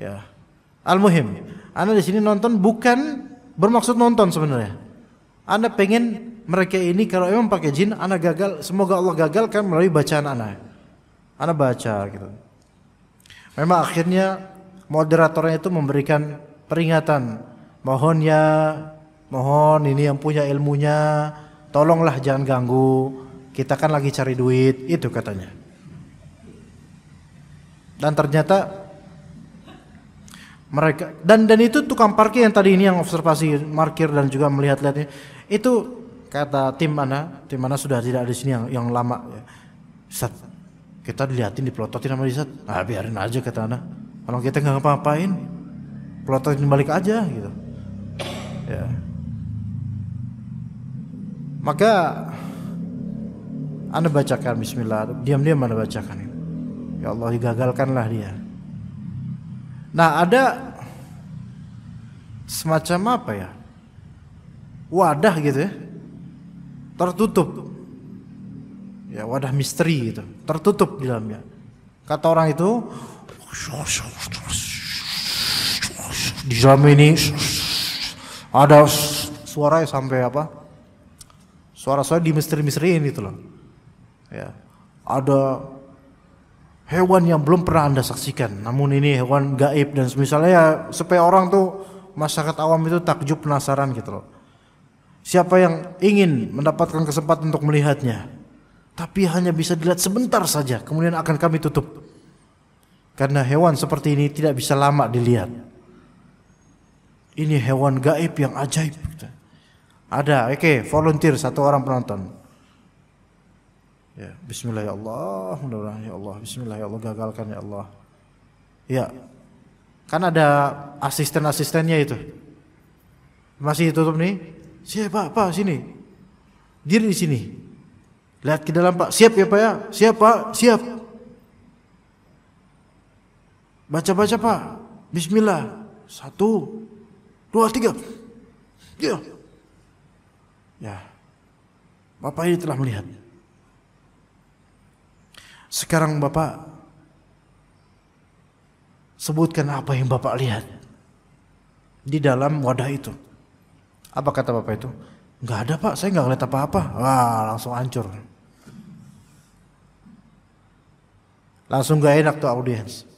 Ya. Al-muhim, Anda di sini nonton bukan bermaksud nonton sebenarnya. Anda pengen mereka ini kalau emang pakai jin, Anda gagal, semoga Allah gagalkan melalui bacaan Anda. Anda baca gitu. Memang akhirnya moderatornya itu memberikan peringatan, mohon ya, mohon ini yang punya ilmunya, tolonglah jangan ganggu, kita kan lagi cari duit, itu katanya. Dan ternyata mereka dan dan itu tukang parkir yang tadi ini yang observasi parkir dan juga melihat-lihatnya itu kata tim mana tim mana sudah tidak di sini yang yang lama ya. Sat, kita diliatin dipelototin sama Rizat ah biarin aja kata Ana kalau kita nggak ngapa-ngapain pelototin balik aja gitu ya maka Anda bacakan Bismillah diam-diam Anda bacakan ya Allah digagalkanlah dia Nah ada semacam apa ya wadah gitu ya tertutup ya wadah misteri gitu tertutup di dalamnya kata orang itu di dalam ini ada suara sampai apa suara suara di misteri misteri ini tuh gitu loh ya ada hewan yang belum pernah Anda saksikan. Namun ini hewan gaib dan misalnya ya supaya orang tuh masyarakat awam itu takjub penasaran gitu loh. Siapa yang ingin mendapatkan kesempatan untuk melihatnya, tapi hanya bisa dilihat sebentar saja, kemudian akan kami tutup. Karena hewan seperti ini tidak bisa lama dilihat. Ini hewan gaib yang ajaib. Gitu. Ada, oke, okay, volunteer satu orang penonton. Ya, bismillah ya Allah, mudah ya Allah, bismillah ya Allah, gagalkan ya Allah. Ya. Kan ada asisten-asistennya itu. Masih tutup nih. Siapa, Pak, sini. Diri di sini. Lihat ke dalam, Pak. Siap ya, Pak ya? Siap, Pak. Siap. Baca-baca, Pak. Bismillah. Satu, dua, tiga. Ya. Ya. Bapak ini telah melihatnya. Sekarang Bapak sebutkan apa yang Bapak lihat di dalam wadah itu. Apa kata Bapak itu? nggak ada Pak, saya nggak ngeliat apa-apa. Wah, langsung hancur. Langsung gak enak tuh audiens.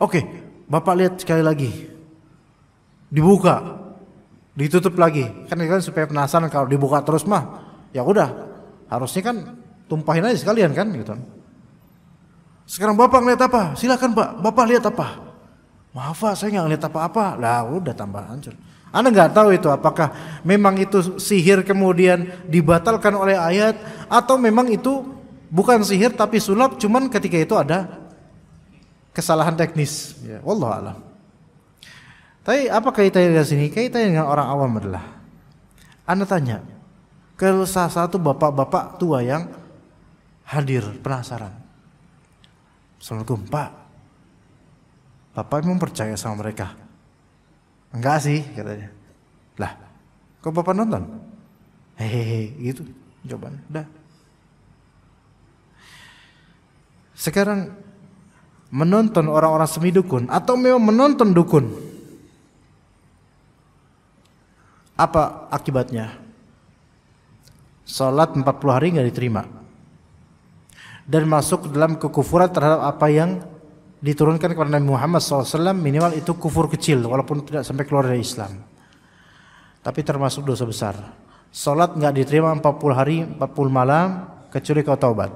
Oke, Bapak lihat sekali lagi. Dibuka. Ditutup lagi. Kan kan supaya penasaran kalau dibuka terus mah. Ya udah, harusnya kan tumpahin aja sekalian kan gitu. Sekarang Bapak ngeliat apa? Silakan Pak, Bapak lihat apa? Maaf Pak, saya nggak ngeliat apa-apa. Lah udah tambah hancur. Anda nggak tahu itu apakah memang itu sihir kemudian dibatalkan oleh ayat atau memang itu bukan sihir tapi sulap cuman ketika itu ada kesalahan teknis. Ya, Allah alam. Tapi apa kaitannya dengan sini? Kaitannya dengan orang awam adalah Anda tanya ke salah satu bapak-bapak tua yang hadir penasaran. Assalamualaikum Pak. Bapak emang percaya sama mereka? Enggak sih katanya. Lah, kok Bapak nonton? Hehehe gitu jawabannya. Udah. Sekarang menonton orang-orang semi dukun atau memang menonton dukun apa akibatnya? Salat 40 hari nggak diterima dan masuk dalam kekufuran terhadap apa yang diturunkan kepada Nabi Muhammad SAW minimal itu kufur kecil walaupun tidak sampai keluar dari Islam tapi termasuk dosa besar Sholat nggak diterima 40 hari 40 malam kecuali kau taubat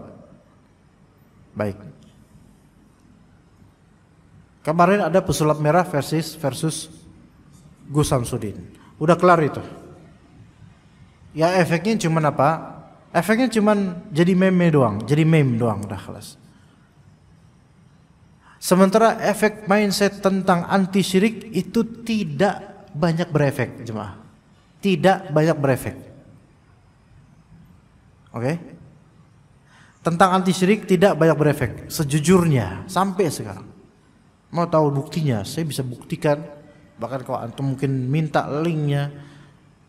baik kemarin ada pesulap merah versus versus Gus Samsudin udah kelar itu ya efeknya cuma apa Efeknya cuman jadi meme doang, jadi meme doang dah kelas. Sementara efek mindset tentang anti syirik itu tidak banyak berefek, jemaah. Tidak banyak berefek. Oke? Okay? Tentang anti syirik tidak banyak berefek sejujurnya sampai sekarang. Mau tahu buktinya? Saya bisa buktikan. Bahkan kalau antum mungkin minta linknya.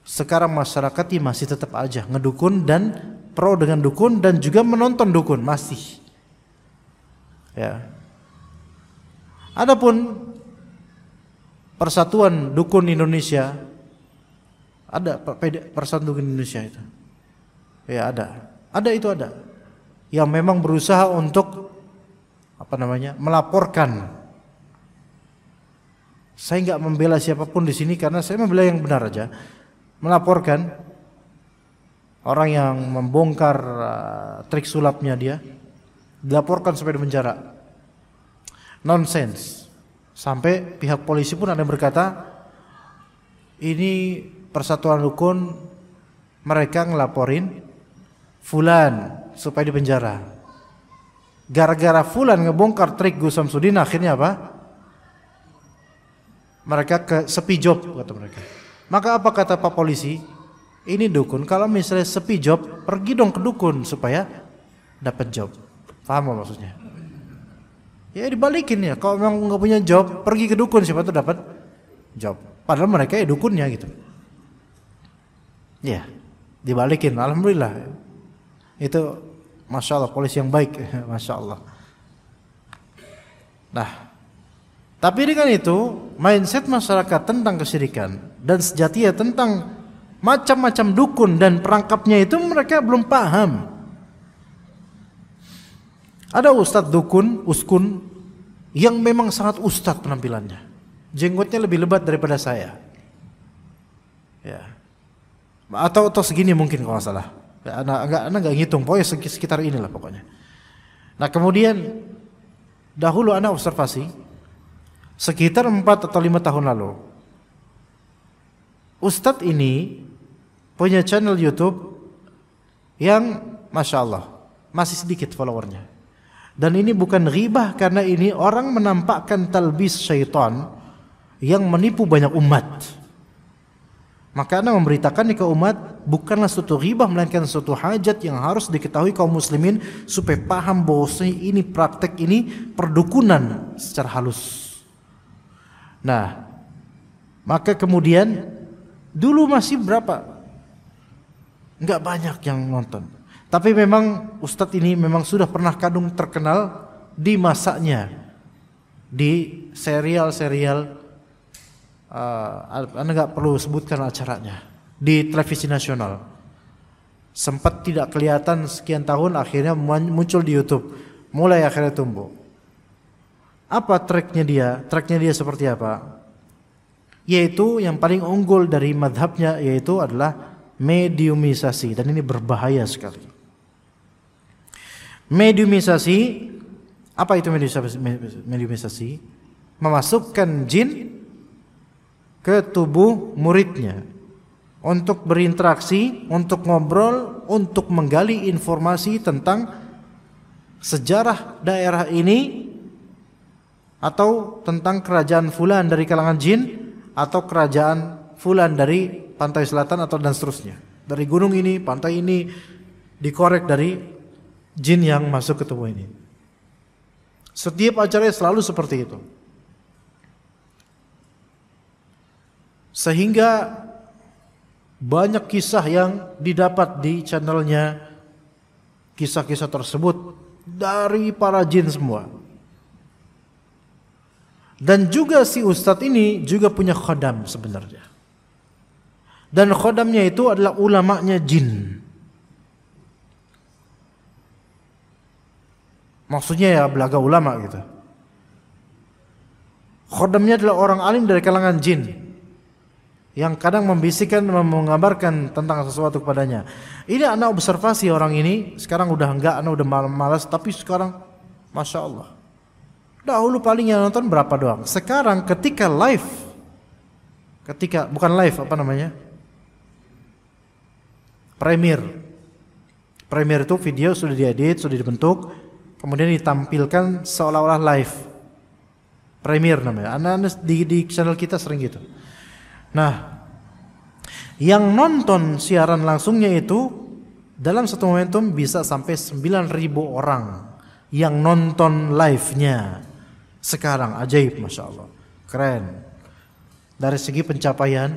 Sekarang masyarakat masih tetap aja ngedukun dan pro dengan dukun dan juga menonton dukun masih. Ya. Adapun Persatuan Dukun Indonesia ada Persatuan Dukun Indonesia itu. Ya, ada. Ada itu ada. Yang memang berusaha untuk apa namanya? melaporkan. Saya nggak membela siapapun di sini karena saya membela yang benar aja. Melaporkan orang yang membongkar uh, trik sulapnya dia dilaporkan sampai di penjara nonsense sampai pihak polisi pun ada yang berkata ini persatuan hukum mereka ngelaporin fulan supaya di penjara. gara-gara fulan ngebongkar trik Gus Samsudin akhirnya apa mereka ke sepi job kata mereka maka apa kata Pak polisi ini dukun kalau misalnya sepi job pergi dong ke dukun supaya dapat job paham maksudnya ya dibalikin ya kalau memang nggak punya job pergi ke dukun siapa tuh dapat job padahal mereka ya dukunnya gitu ya dibalikin alhamdulillah itu masya Allah polisi yang baik masya Allah nah tapi dengan itu mindset masyarakat tentang kesirikan dan sejatinya tentang macam-macam dukun dan perangkapnya itu mereka belum paham. Ada ustadz dukun, uskun yang memang sangat ustadz penampilannya. Jenggotnya lebih lebat daripada saya. Ya. Atau atau segini mungkin kalau salah. Ya, anak nggak anak ngitung, pokoknya sekitar inilah pokoknya. Nah, kemudian dahulu anak observasi sekitar 4 atau 5 tahun lalu Ustadz ini punya channel YouTube yang masya Allah masih sedikit followernya. Dan ini bukan ribah karena ini orang menampakkan talbis syaitan yang menipu banyak umat. Maka anda memberitakan ke umat bukanlah suatu ribah melainkan suatu hajat yang harus diketahui kaum muslimin supaya paham bahwa ini praktek ini perdukunan secara halus. Nah, maka kemudian dulu masih berapa nggak banyak yang nonton. Tapi memang Ustadz ini memang sudah pernah kadung terkenal di masanya di serial-serial uh, eh, anda nggak perlu sebutkan acaranya di televisi nasional sempat tidak kelihatan sekian tahun akhirnya muncul di YouTube mulai akhirnya tumbuh apa tracknya dia tracknya dia seperti apa yaitu yang paling unggul dari madhabnya yaitu adalah mediumisasi dan ini berbahaya sekali. Mediumisasi apa itu mediumisasi? Memasukkan jin ke tubuh muridnya untuk berinteraksi, untuk ngobrol, untuk menggali informasi tentang sejarah daerah ini atau tentang kerajaan fulan dari kalangan jin atau kerajaan fulan dari pantai selatan atau dan seterusnya. Dari gunung ini, pantai ini dikorek dari jin yang masuk ke tubuh ini. Setiap acaranya selalu seperti itu. Sehingga banyak kisah yang didapat di channelnya kisah-kisah tersebut dari para jin semua. Dan juga si ustadz ini juga punya khodam sebenarnya dan khodamnya itu adalah ulamanya jin. Maksudnya ya belaga ulama gitu. Khodamnya adalah orang alim dari kalangan jin yang kadang membisikkan mengabarkan tentang sesuatu kepadanya. Ini anak observasi orang ini sekarang udah enggak, anak udah malas, tapi sekarang masya Allah. Dahulu paling yang nonton berapa doang. Sekarang ketika live, ketika bukan live apa namanya? premier. Premier itu video sudah diedit, sudah dibentuk, kemudian ditampilkan seolah-olah live. Premier namanya. Anak-anak di, di channel kita sering gitu. Nah, yang nonton siaran langsungnya itu dalam satu momentum bisa sampai 9000 orang yang nonton live-nya. Sekarang ajaib Masya Allah. Keren. Dari segi pencapaian,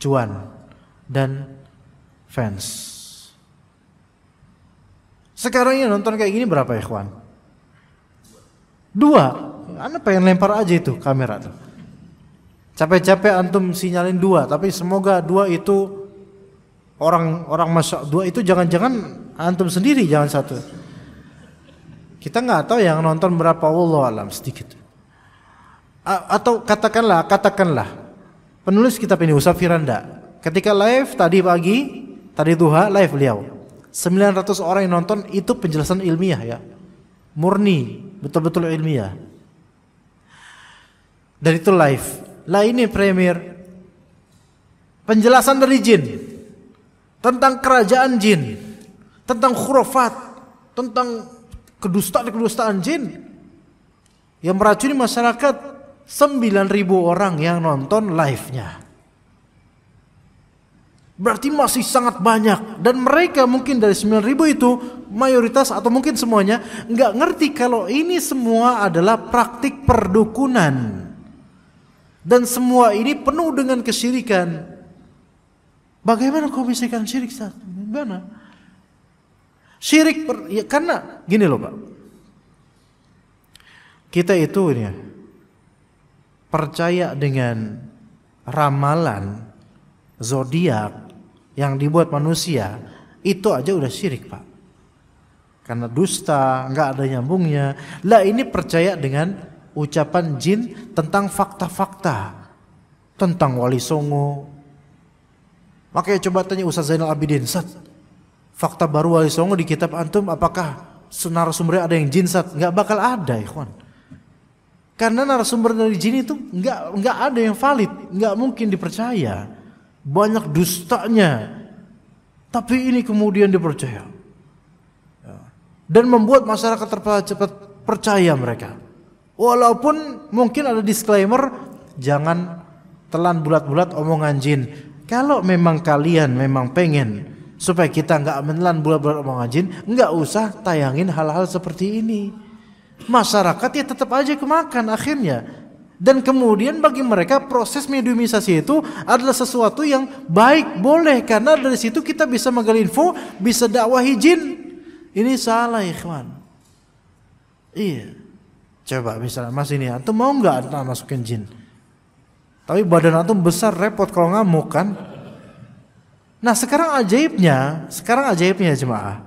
cuan, dan fans. Sekarang yang nonton kayak gini berapa ya, kwan? Dua. Anda pengen lempar aja itu kamera tuh. Capek-capek antum sinyalin dua, tapi semoga dua itu orang orang masuk dua itu jangan-jangan antum sendiri jangan satu. Kita nggak tahu yang nonton berapa Allah alam sedikit. A atau katakanlah katakanlah penulis kitab ini Usaf Firanda ketika live tadi pagi tadi duha live beliau 900 orang yang nonton itu penjelasan ilmiah ya murni betul-betul ilmiah dan itu live lah ini premier penjelasan dari jin tentang kerajaan jin tentang khurafat tentang kedustaan-kedustaan jin yang meracuni masyarakat 9000 orang yang nonton live-nya Berarti masih sangat banyak dan mereka mungkin dari 9000 itu mayoritas atau mungkin semuanya nggak ngerti kalau ini semua adalah praktik perdukunan. Dan semua ini penuh dengan kesyirikan. Bagaimana kau bisa ikan syirik? Bagaimana? Syirik per, ya karena gini loh Pak. Kita itu ya, percaya dengan ramalan zodiak yang dibuat manusia itu aja udah syirik pak karena dusta nggak ada nyambungnya lah ini percaya dengan ucapan jin tentang fakta-fakta tentang wali songo makanya coba tanya Ustaz Zainal Abidin Sat fakta baru wali songo di kitab antum apakah sumber-sumbernya ada yang jin Sat nggak bakal ada ikhwan karena narasumber dari jin itu nggak nggak ada yang valid nggak mungkin dipercaya banyak dustanya. Tapi ini kemudian dipercaya. Ya. Dan membuat masyarakat percaya mereka. Walaupun mungkin ada disclaimer, jangan telan bulat-bulat omongan jin. Kalau memang kalian memang pengen supaya kita nggak menelan bulat-bulat omongan jin, nggak usah tayangin hal-hal seperti ini. Masyarakat ya tetap aja kemakan akhirnya dan kemudian bagi mereka proses mediumisasi itu adalah sesuatu yang baik, boleh karena dari situ kita bisa menggali info, bisa dakwahi jin. Ini salah, ikhwan. Iya. Coba misalnya Mas ini antum mau nggak antum masukin jin? Tapi badan antum besar repot kalau ngamuk kan? Nah, sekarang ajaibnya, sekarang ajaibnya jemaah.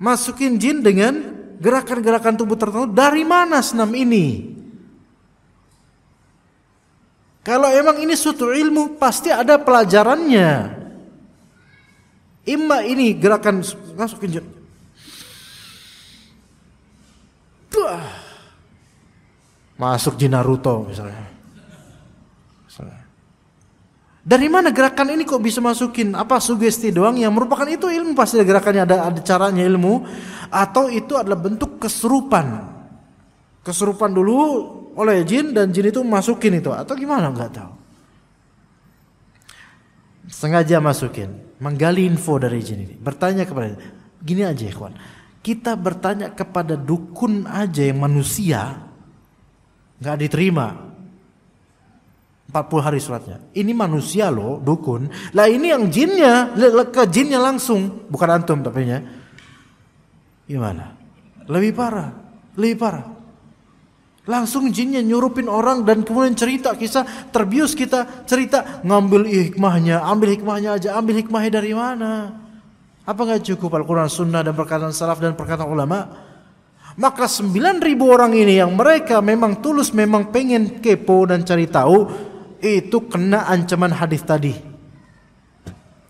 Masukin jin dengan gerakan-gerakan tubuh tertentu dari mana senam ini? Kalau emang ini suatu ilmu pasti ada pelajarannya. Imma ini gerakan masuk ke Masuk di Naruto misalnya. misalnya. Dari mana gerakan ini kok bisa masukin? Apa sugesti doang yang merupakan itu ilmu pasti ada gerakannya ada ada caranya ilmu atau itu adalah bentuk keserupan. Keserupan dulu oleh jin dan jin itu masukin itu atau gimana nggak tahu. Sengaja masukin, menggali info dari jin ini, bertanya kepada gini aja ikhwan. Kita bertanya kepada dukun aja yang manusia nggak diterima. 40 hari suratnya. Ini manusia loh, dukun. Lah ini yang jinnya, ke jinnya langsung, bukan antum tapi nya. Gimana? Lebih parah, lebih parah. Langsung jinnya nyurupin orang dan kemudian cerita kisah terbius kita cerita ngambil hikmahnya, ambil hikmahnya aja, ambil hikmahnya dari mana? Apa nggak cukup Al-Quran Sunnah dan perkataan salaf dan perkataan ulama? Maka 9000 orang ini yang mereka memang tulus memang pengen kepo dan cari tahu itu kena ancaman hadis tadi.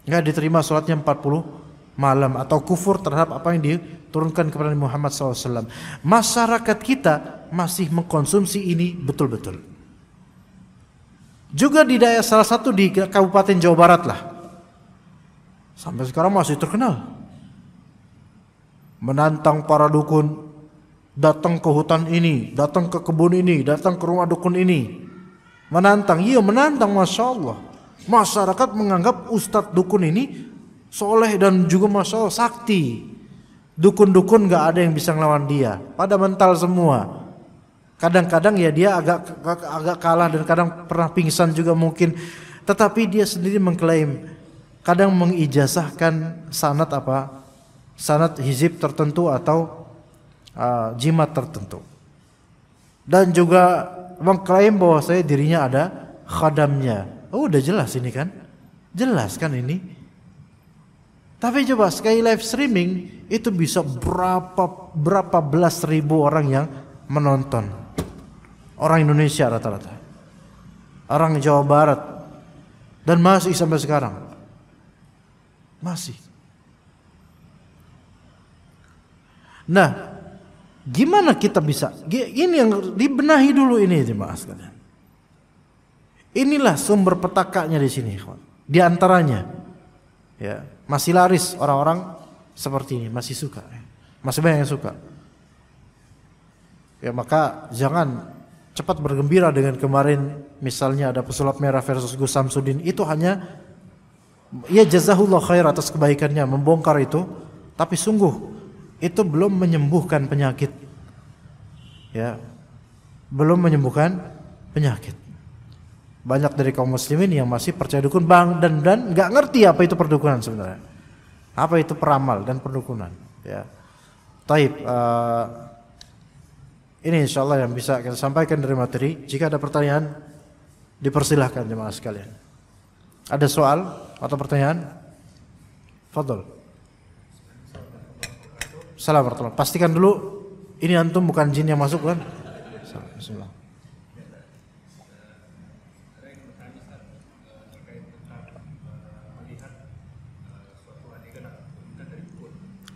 Nggak diterima sholatnya 40 malam atau kufur terhadap apa yang dia turunkan kepada Muhammad SAW. Masyarakat kita masih mengkonsumsi ini betul-betul. Juga di daerah salah satu di Kabupaten Jawa Barat lah. Sampai sekarang masih terkenal. Menantang para dukun, datang ke hutan ini, datang ke kebun ini, datang ke rumah dukun ini. Menantang, iya menantang Masya Allah. Masyarakat menganggap Ustadz dukun ini soleh dan juga Masya Allah sakti. Dukun-dukun gak ada yang bisa ngelawan dia. Pada mental semua. Kadang-kadang ya dia agak agak kalah dan kadang pernah pingsan juga mungkin. Tetapi dia sendiri mengklaim kadang mengijazahkan sanat apa? Sanat hizib tertentu atau uh, jimat tertentu. Dan juga mengklaim bahwa saya dirinya ada khadamnya. Oh, udah jelas ini kan? Jelas kan ini? Tapi coba sekali live streaming itu bisa berapa berapa belas ribu orang yang menonton. Orang Indonesia rata-rata. Orang Jawa Barat. Dan masih sampai sekarang. Masih. Nah, gimana kita bisa? Ini yang dibenahi dulu ini, jemaah sekalian. Inilah sumber petakanya di sini, di antaranya. Ya. Masih laris orang-orang seperti ini, masih suka. Masih banyak yang suka. Ya maka jangan cepat bergembira dengan kemarin misalnya ada pesulap merah versus Gus Samsudin itu hanya ya jazahullah khair atas kebaikannya membongkar itu tapi sungguh itu belum menyembuhkan penyakit ya belum menyembuhkan penyakit banyak dari kaum muslimin yang masih percaya dukun bang dan dan nggak ngerti apa itu perdukunan sebenarnya apa itu peramal dan perdukunan ya taib uh, ini insya Allah yang bisa kita sampaikan dari materi jika ada pertanyaan dipersilahkan jemaah sekalian ada soal atau pertanyaan Fadol Salam pertama Pastikan dulu ini antum bukan jin yang masuk kan Bismillah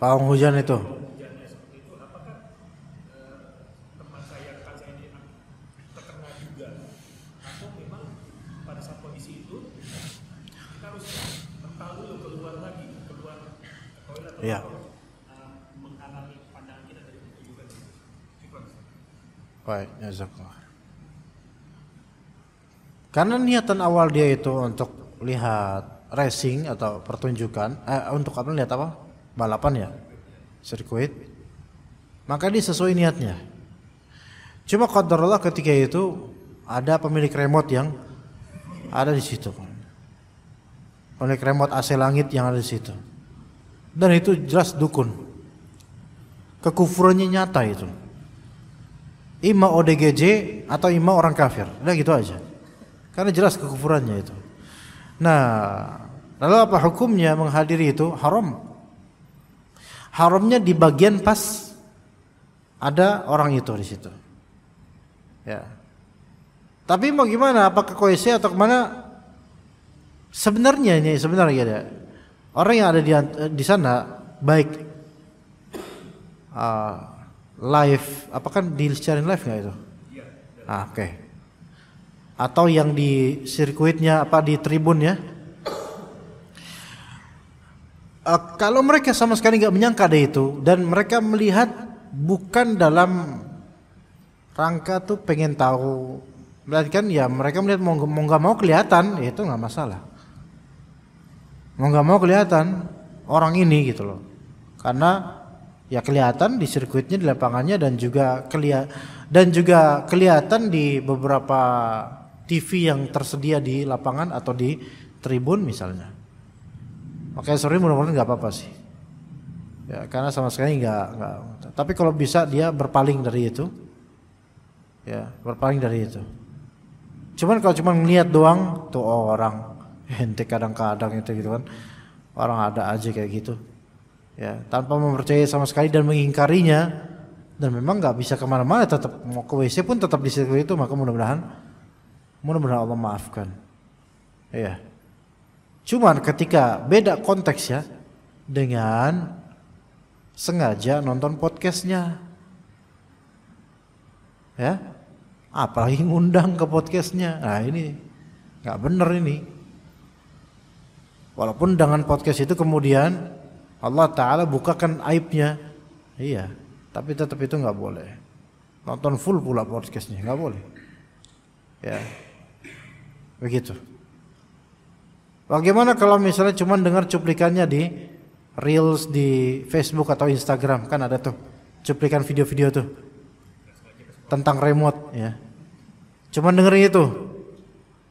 Pawang hujan itu. Iya. Baik, jazakallah. Karena niatan awal dia itu untuk lihat racing atau pertunjukan, eh, untuk apa lihat apa? balapan ya sirkuit maka dia sesuai niatnya cuma kontrolah ketika itu ada pemilik remote yang ada di situ pemilik remote AC langit yang ada di situ dan itu jelas dukun kekufurannya nyata itu ima ODGJ atau ima orang kafir udah gitu aja karena jelas kekufurannya itu nah lalu apa hukumnya menghadiri itu haram haramnya di bagian pas ada orang itu di situ. Ya. Tapi mau gimana? Apakah koisi atau kemana? Sebenarnya ini sebenarnya ada gitu ya. orang yang ada di eh, di sana baik uh, live apa kan di sharing live nggak itu? Iya. Ah, oke. Okay. Atau yang di sirkuitnya apa di tribun ya? uh, kalau mereka sama sekali nggak menyangka ada itu dan mereka melihat bukan dalam rangka tuh pengen tahu melainkan ya mereka melihat mau mau nggak mau kelihatan ya itu nggak masalah mau nggak mau kelihatan orang ini gitu loh karena ya kelihatan di sirkuitnya di lapangannya dan juga kelihat dan juga kelihatan di beberapa TV yang tersedia di lapangan atau di tribun misalnya Makanya sorry mudah-mudahan nggak apa-apa sih. Ya, karena sama sekali nggak nggak. Tapi kalau bisa dia berpaling dari itu, ya berpaling dari itu. Cuman kalau cuma ngeliat doang tuh orang ente kadang-kadang itu gitu kan orang ada aja kayak gitu ya tanpa mempercayai sama sekali dan mengingkarinya dan memang nggak bisa kemana-mana tetap mau ke WC pun tetap di situ itu maka mudah-mudahan mudah-mudahan Allah maafkan ya Cuman ketika beda konteks ya dengan sengaja nonton podcastnya. Ya, apalagi ngundang ke podcastnya. Nah ini nggak bener ini. Walaupun dengan podcast itu kemudian Allah Ta'ala bukakan aibnya. Iya, tapi tetap itu nggak boleh. Nonton full pula podcastnya, nggak boleh. Ya, begitu. Bagaimana kalau misalnya cuma dengar cuplikannya di Reels di Facebook atau Instagram kan ada tuh cuplikan video-video tuh tentang remote ya. Cuman dengerin itu.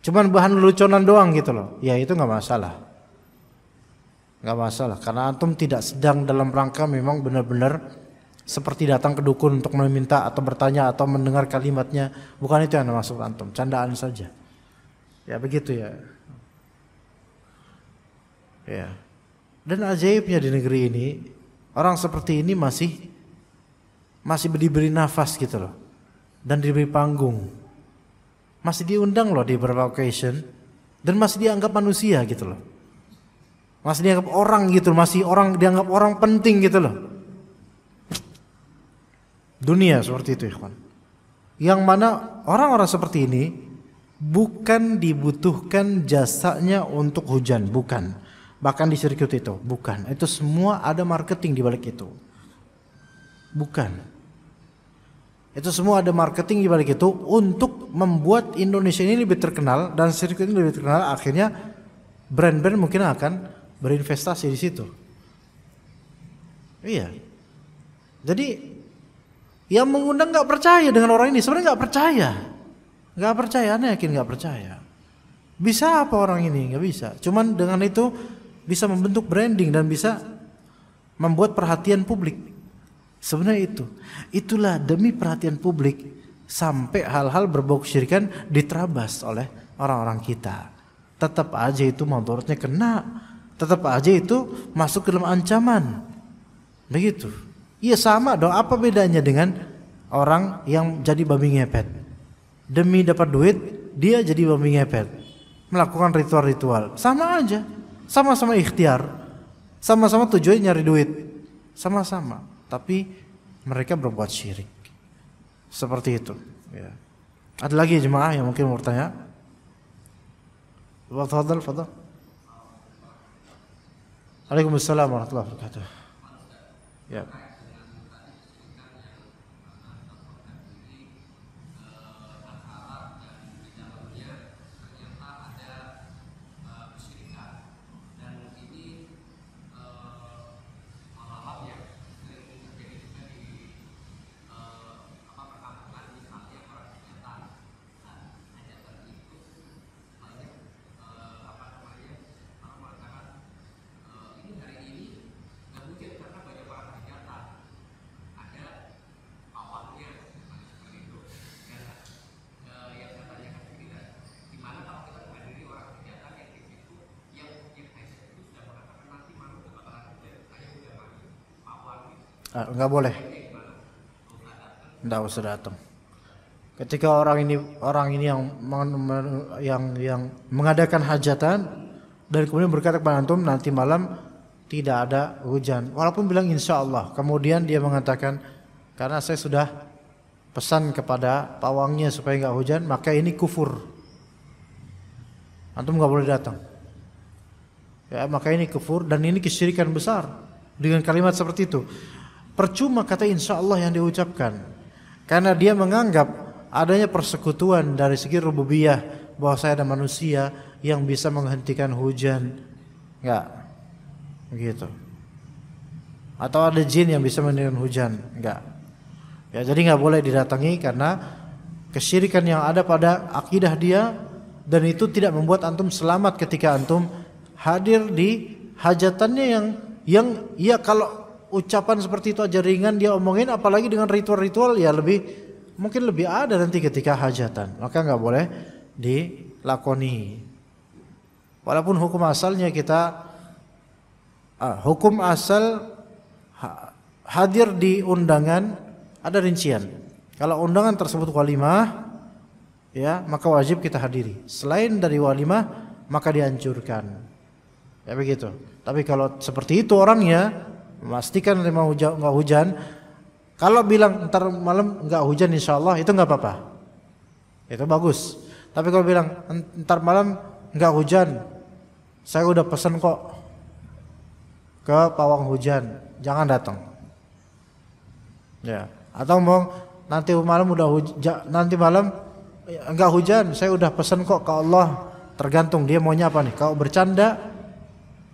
Cuman bahan luconan doang gitu loh. Ya itu nggak masalah. nggak masalah karena antum tidak sedang dalam rangka memang benar-benar seperti datang ke dukun untuk meminta atau bertanya atau mendengar kalimatnya. Bukan itu yang masuk antum, candaan saja. Ya begitu ya. Ya. Dan ajaibnya di negeri ini orang seperti ini masih masih diberi nafas gitu loh. Dan diberi panggung. Masih diundang loh di beberapa occasion dan masih dianggap manusia gitu loh. Masih dianggap orang gitu, masih orang dianggap orang penting gitu loh. Dunia seperti itu, ikhwan. Yang mana orang-orang seperti ini bukan dibutuhkan jasanya untuk hujan, bukan bahkan di sirkuit itu bukan itu semua ada marketing di balik itu bukan itu semua ada marketing di balik itu untuk membuat Indonesia ini lebih terkenal dan sirkuit ini lebih terkenal akhirnya brand-brand mungkin akan berinvestasi di situ iya jadi yang mengundang nggak percaya dengan orang ini sebenarnya nggak percaya nggak percaya nih yakin nggak percaya bisa apa orang ini nggak bisa cuman dengan itu bisa membentuk branding dan bisa membuat perhatian publik. Sebenarnya itu. Itulah demi perhatian publik sampai hal-hal berbau kesyirikan diterabas oleh orang-orang kita. Tetap aja itu motornya kena. Tetap aja itu masuk ke dalam ancaman. Begitu. Iya sama dong, apa bedanya dengan orang yang jadi babi ngepet? Demi dapat duit, dia jadi babi ngepet. Melakukan ritual-ritual. Sama aja. Sama-sama ikhtiar, sama-sama tujuannya nyari duit, sama-sama. Tapi mereka berbuat syirik. Seperti itu. Ya. Ada lagi jemaah yang mungkin mau bertanya? Fadal, fadal. Waalaikumsalam warahmatullahi wabarakatuh. Ya. Eh, nggak boleh nggak usah datang ketika orang ini orang ini yang yang yang mengadakan hajatan dan kemudian berkata kepada antum nanti malam tidak ada hujan walaupun bilang insya Allah kemudian dia mengatakan karena saya sudah pesan kepada pawangnya supaya nggak hujan maka ini kufur antum nggak boleh datang ya maka ini kufur dan ini kesyirikan besar dengan kalimat seperti itu Percuma kata insya Allah yang diucapkan. Karena dia menganggap adanya persekutuan dari segi rububiyah bahwa saya ada manusia yang bisa menghentikan hujan. Enggak. Begitu. Atau ada jin yang bisa menurunkan hujan. Enggak. Ya, jadi nggak boleh didatangi karena kesyirikan yang ada pada akidah dia dan itu tidak membuat antum selamat ketika antum hadir di hajatannya yang yang ya kalau ucapan seperti itu aja ringan dia omongin apalagi dengan ritual-ritual ya lebih mungkin lebih ada nanti ketika hajatan maka nggak boleh dilakoni walaupun hukum asalnya kita uh, hukum asal ha, hadir di undangan ada rincian kalau undangan tersebut walimah ya maka wajib kita hadiri selain dari walimah maka dihancurkan ya begitu tapi kalau seperti itu orangnya memastikan lima hujan nggak hujan kalau bilang ntar malam nggak hujan insya Allah itu nggak apa-apa itu bagus tapi kalau bilang ntar malam nggak hujan saya udah pesen kok ke pawang hujan jangan datang ya atau mau nanti malam udah hujan nanti malam ya, nggak hujan saya udah pesen kok ke Allah tergantung dia maunya apa nih kalau bercanda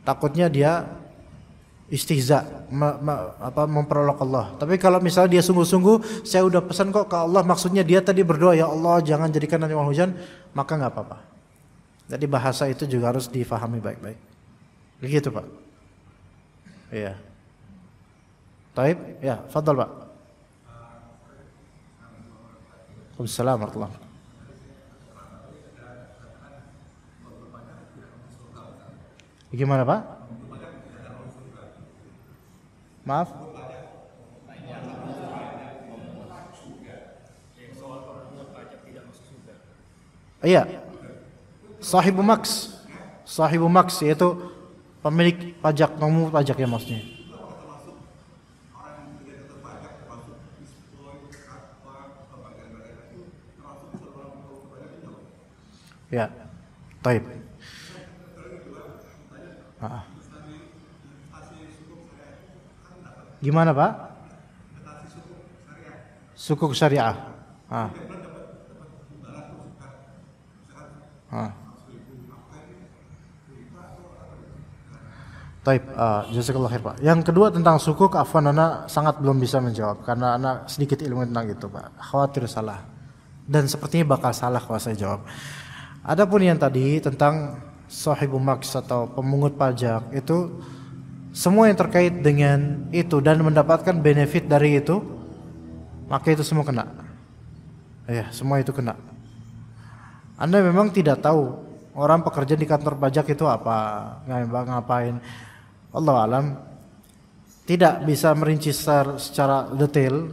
takutnya dia istihza ma, ma, apa memperolok Allah. Tapi kalau misalnya dia sungguh-sungguh, saya udah pesan kok ke Allah, maksudnya dia tadi berdoa ya Allah jangan jadikan nanti hujan, maka nggak apa-apa. Jadi bahasa itu juga harus difahami baik-baik. Begitu pak. Iya. Taib, ya, Fadl pak. Assalamualaikum warahmatullahi Gimana pak? Maaf? Iya. Sahibu maks. Sahibu maks yaitu pemilik pajak, nomor pajak ya maksudnya. Ya. Taib. Gimana Pak? Sukuk syariah. Ah. ah. Taib, ah, Pak. Yang kedua tentang sukuk, Afwan anak sangat belum bisa menjawab karena anak sedikit ilmu tentang itu Pak. Khawatir salah. Dan sepertinya bakal salah kalau saya jawab. Adapun yang tadi tentang sahibu maks atau pemungut pajak itu semua yang terkait dengan itu dan mendapatkan benefit dari itu, maka itu semua kena. Ya, semua itu kena. Anda memang tidak tahu orang pekerja di kantor pajak itu apa, ngapain. Allah alam tidak bisa merinci secara detail,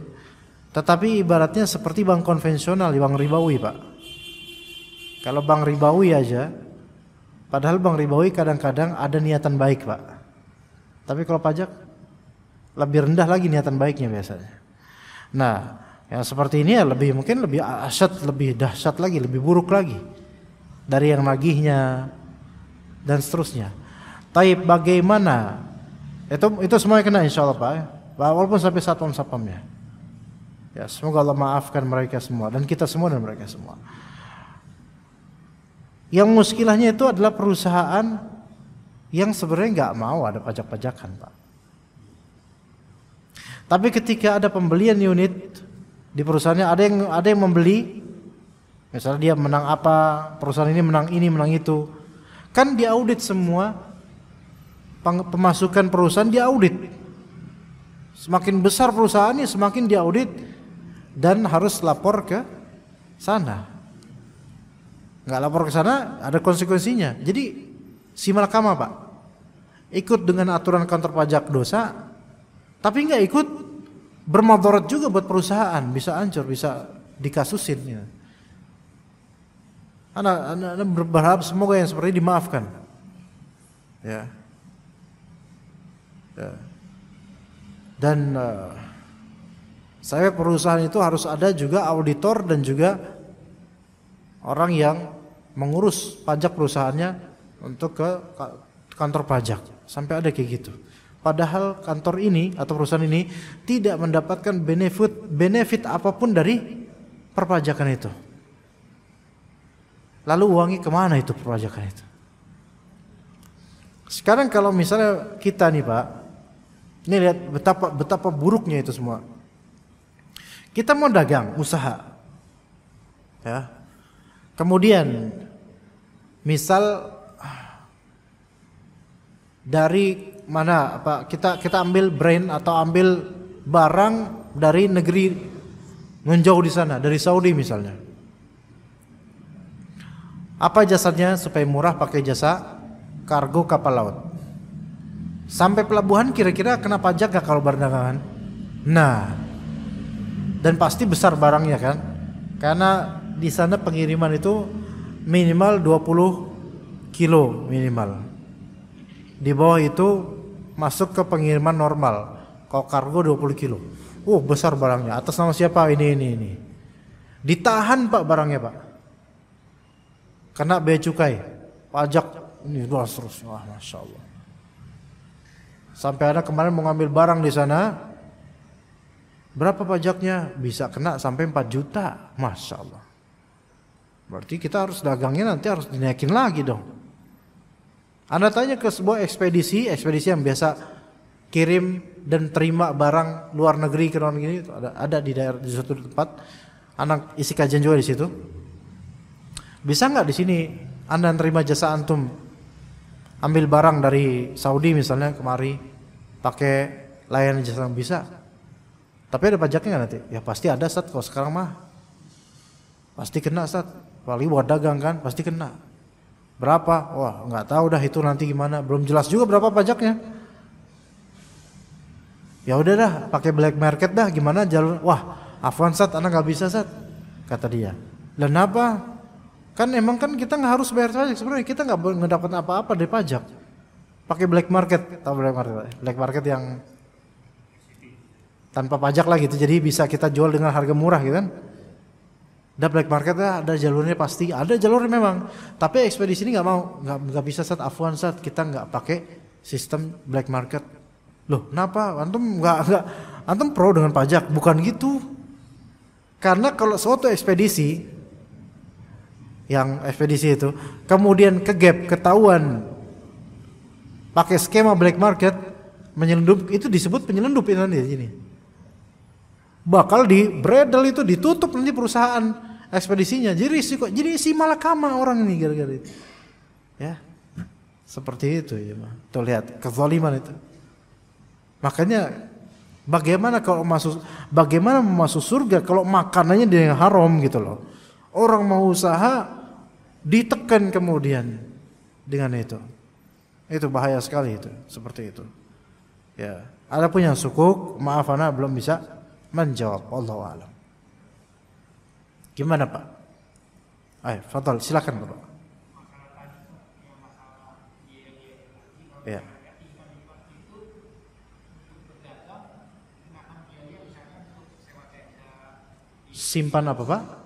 tetapi ibaratnya seperti bank konvensional, di bank ribawi, Pak. Kalau bank ribawi aja, padahal bank ribawi kadang-kadang ada niatan baik, Pak. Tapi kalau pajak lebih rendah lagi niatan baiknya biasanya. Nah, yang seperti ini ya lebih mungkin lebih aset lebih dahsyat lagi, lebih buruk lagi dari yang nagihnya dan seterusnya. Tapi bagaimana? Itu itu semua kena insya Allah Pak. Ya. Walaupun sampai satpam-satpamnya. Ya, semoga Allah maafkan mereka semua dan kita semua dan mereka semua. Yang muskilahnya itu adalah perusahaan yang sebenarnya nggak mau ada pajak-pajakan, Pak. Tapi ketika ada pembelian unit di perusahaannya ada yang ada yang membeli misalnya dia menang apa, perusahaan ini menang ini, menang itu. Kan diaudit semua pemasukan perusahaan diaudit. Semakin besar perusahaannya semakin diaudit dan harus lapor ke sana. Nggak lapor ke sana ada konsekuensinya. Jadi si malakama pak ikut dengan aturan kantor pajak dosa, tapi nggak ikut bermadarat juga buat perusahaan, bisa hancur, bisa dikasusin. Ya. Anak, anak, anak berharap semoga yang seperti ini dimaafkan. Ya. ya. Dan uh, saya perusahaan itu harus ada juga auditor dan juga orang yang mengurus pajak perusahaannya untuk ke kantor pajak. Sampai ada kayak gitu. Padahal kantor ini atau perusahaan ini tidak mendapatkan benefit benefit apapun dari perpajakan itu. Lalu uangnya kemana itu perpajakan itu? Sekarang kalau misalnya kita nih Pak, ini lihat betapa betapa buruknya itu semua. Kita mau dagang, usaha. Ya. Kemudian misal dari mana apa kita kita ambil brand atau ambil barang dari negeri menjauh di sana dari Saudi misalnya apa jasanya supaya murah pakai jasa kargo kapal laut sampai pelabuhan kira-kira kena pajak gak kalau berdagangan nah dan pasti besar barangnya kan karena di sana pengiriman itu minimal 20 kilo minimal di bawah itu masuk ke pengiriman normal. Kalau kargo 20 kilo. Uh, besar barangnya. Atas nama siapa? Ini ini ini. Ditahan Pak barangnya, Pak. Kena bea cukai, pajak ini luar terus. Wah, Masya Allah. Sampai ada kemarin mau ngambil barang di sana, Berapa pajaknya? Bisa kena sampai 4 juta. Masya Allah. Berarti kita harus dagangnya nanti harus dinaikin lagi dong. Anda tanya ke sebuah ekspedisi, ekspedisi yang biasa kirim dan terima barang luar negeri ke luar negeri ada ada di daerah di suatu tempat. Anak isi kajian juga di situ. Bisa nggak di sini Anda terima jasa antum ambil barang dari Saudi misalnya kemari pakai layanan jasa yang bisa tapi ada pajaknya nggak nanti ya pasti ada saat kalau sekarang mah pasti kena saat wali buat dagang kan pasti kena Berapa? Wah, nggak tahu dah itu nanti gimana. Belum jelas juga berapa pajaknya. Ya udah dah, pakai black market dah. Gimana jalur? Wah, afwan sat, anak nggak bisa sat, kata dia. Dan apa? Kan emang kan kita nggak harus bayar pajak sebenarnya. Kita nggak mendapatkan apa-apa dari pajak. Pakai black market, tahu black market? Black market yang tanpa pajak lah gitu. Jadi bisa kita jual dengan harga murah gitu kan. Ada black marketnya, ada jalurnya pasti, ada jalurnya memang. Tapi ekspedisi ini nggak mau, nggak nggak bisa saat Afwan saat kita nggak pakai sistem black market. Loh, kenapa? Antum nggak nggak antum pro dengan pajak? Bukan gitu. Karena kalau suatu ekspedisi yang ekspedisi itu kemudian ke gap ketahuan pakai skema black market penyelundup, itu disebut penyelundup ini di bakal di bredel itu ditutup nanti perusahaan ekspedisinya jadi risiko jadi si malakama orang ini gara-gara itu ya seperti itu ya mah tuh lihat kezaliman itu makanya bagaimana kalau masuk bagaimana masuk surga kalau makanannya dia yang haram gitu loh orang mau usaha ditekan kemudian dengan itu itu bahaya sekali itu seperti itu ya ada punya sukuk maaf ana belum bisa menjawab Allah alam. Gimana Pak? Ayo, Fadal, silakan Bapak. Ya. Simpan apa Pak?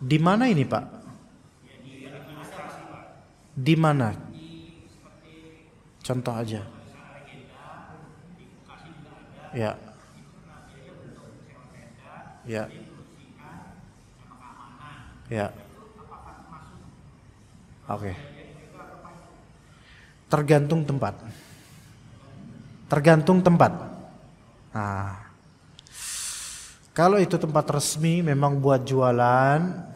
Di mana ini Pak? Di mana? Contoh aja. Ya. Ya. Ya. Oke. Okay. Tergantung tempat. Tergantung tempat. Nah. Kalau itu tempat resmi memang buat jualan,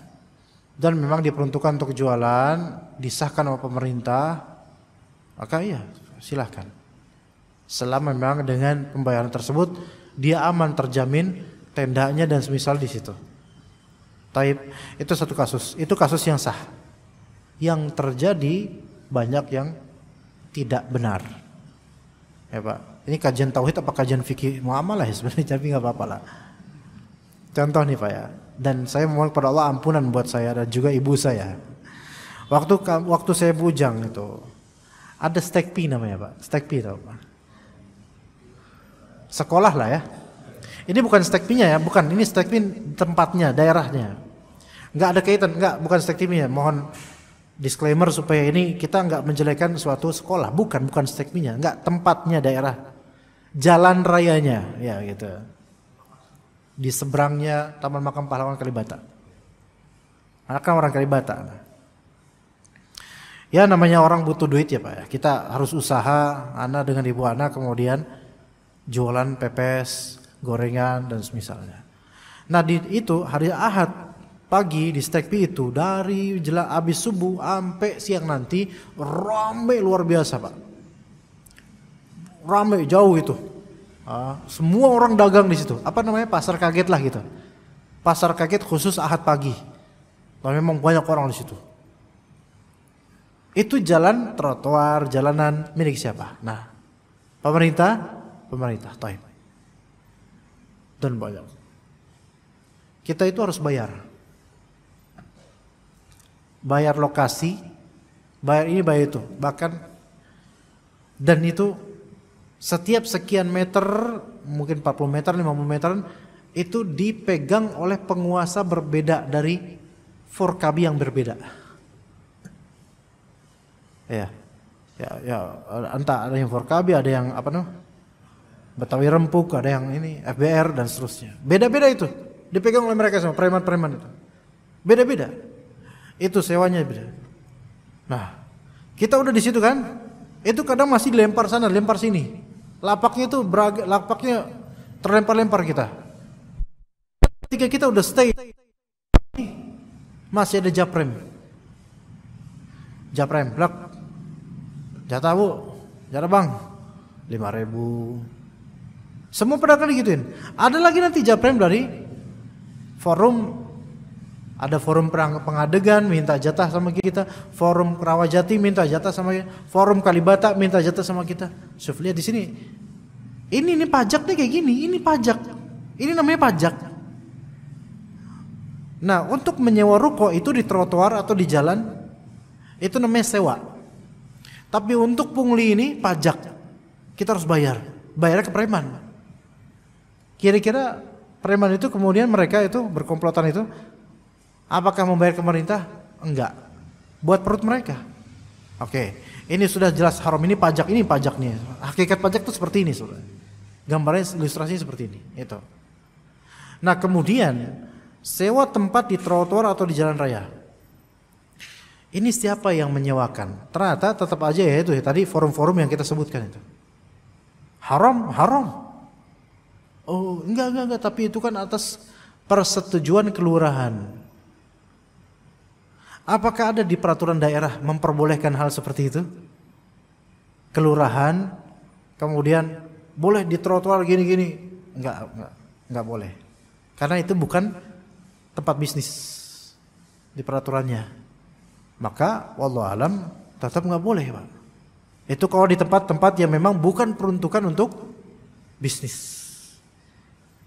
dan memang diperuntukkan untuk jualan, disahkan oleh pemerintah, maka iya silahkan. Selama memang dengan pembayaran tersebut dia aman terjamin tendanya dan semisal di situ. Taib itu satu kasus, itu kasus yang sah. Yang terjadi banyak yang tidak benar. Ya Pak, ini kajian tauhid apa kajian fikih muamalah ya sebenarnya tapi nggak apa-apa lah. Contoh nih Pak ya, dan saya mohon kepada Allah ampunan buat saya dan juga ibu saya. Waktu waktu saya bujang itu ada stek pi namanya pak, stek pi tau pak. Sekolah lah ya. Ini bukan stek pi nya ya, bukan. Ini stek pi tempatnya, daerahnya. Nggak ada kaitan, nggak bukan stek pi nya Mohon disclaimer supaya ini kita nggak menjelekan suatu sekolah, bukan bukan stek pi nya nggak tempatnya daerah, jalan rayanya, ya gitu di seberangnya Taman Makam Pahlawan Kalibata. Anak orang Kalibata. Ya namanya orang butuh duit ya Pak ya. Kita harus usaha anak dengan ibu anak kemudian jualan pepes, gorengan dan semisalnya. Nah di itu hari Ahad pagi di Stekpi itu dari jelas habis subuh sampai siang nanti ramai luar biasa Pak. Ramai jauh itu Ah, semua orang dagang di situ. Apa namanya pasar kaget lah gitu. Pasar kaget khusus ahad pagi. Nah, memang banyak orang di situ. Itu jalan trotoar, jalanan milik siapa? Nah, pemerintah, pemerintah, toh. Dan banyak. Kita itu harus bayar. Bayar lokasi, bayar ini, bayar itu. Bahkan dan itu setiap sekian meter, mungkin 40 meter, 50 meter itu dipegang oleh penguasa berbeda dari forkabi yang berbeda. Ya. Ya, ya entah ada yang forkabi, ada yang apa namanya? Betawi Rempuk, ada yang ini FBR dan seterusnya. Beda-beda itu. Dipegang oleh mereka semua preman-preman itu. Beda-beda. Itu sewanya beda. Nah, kita udah di situ kan? Itu kadang masih dilempar sana, lempar sini lapaknya itu berag, lapaknya terlempar-lempar kita. Ketika kita udah stay, masih ada japrem. Japrem, blak. Jatah bu, jatah bang, lima ribu. Semua pedagang digituin. Ada lagi nanti japrem dari forum ada forum pengadegan minta jatah sama kita, forum Rawajati minta jatah sama kita, forum Kalibata minta jatah sama kita. Sof, lihat di sini. Ini ini pajak nih kayak gini, ini pajak. Ini namanya pajak. Nah, untuk menyewa ruko itu di trotoar atau di jalan itu namanya sewa. Tapi untuk pungli ini pajak. Kita harus bayar. Bayarnya ke preman. Kira-kira preman itu kemudian mereka itu berkomplotan itu Apakah membayar pemerintah? Enggak. Buat perut mereka. Oke. Ini sudah jelas haram ini pajak ini pajaknya. Hakikat pajak itu seperti ini sebenarnya. Gambarnya ilustrasinya seperti ini. Itu. Nah kemudian sewa tempat di trotoar atau di jalan raya. Ini siapa yang menyewakan? Ternyata tetap aja ya itu ya tadi forum-forum yang kita sebutkan itu. Haram, haram. Oh enggak enggak enggak tapi itu kan atas persetujuan kelurahan. Apakah ada di peraturan daerah memperbolehkan hal seperti itu? Kelurahan, kemudian boleh di trotoar gini-gini? Enggak, enggak, enggak boleh. Karena itu bukan tempat bisnis di peraturannya. Maka wallahu alam tetap enggak boleh, Pak. Itu kalau di tempat-tempat yang memang bukan peruntukan untuk bisnis.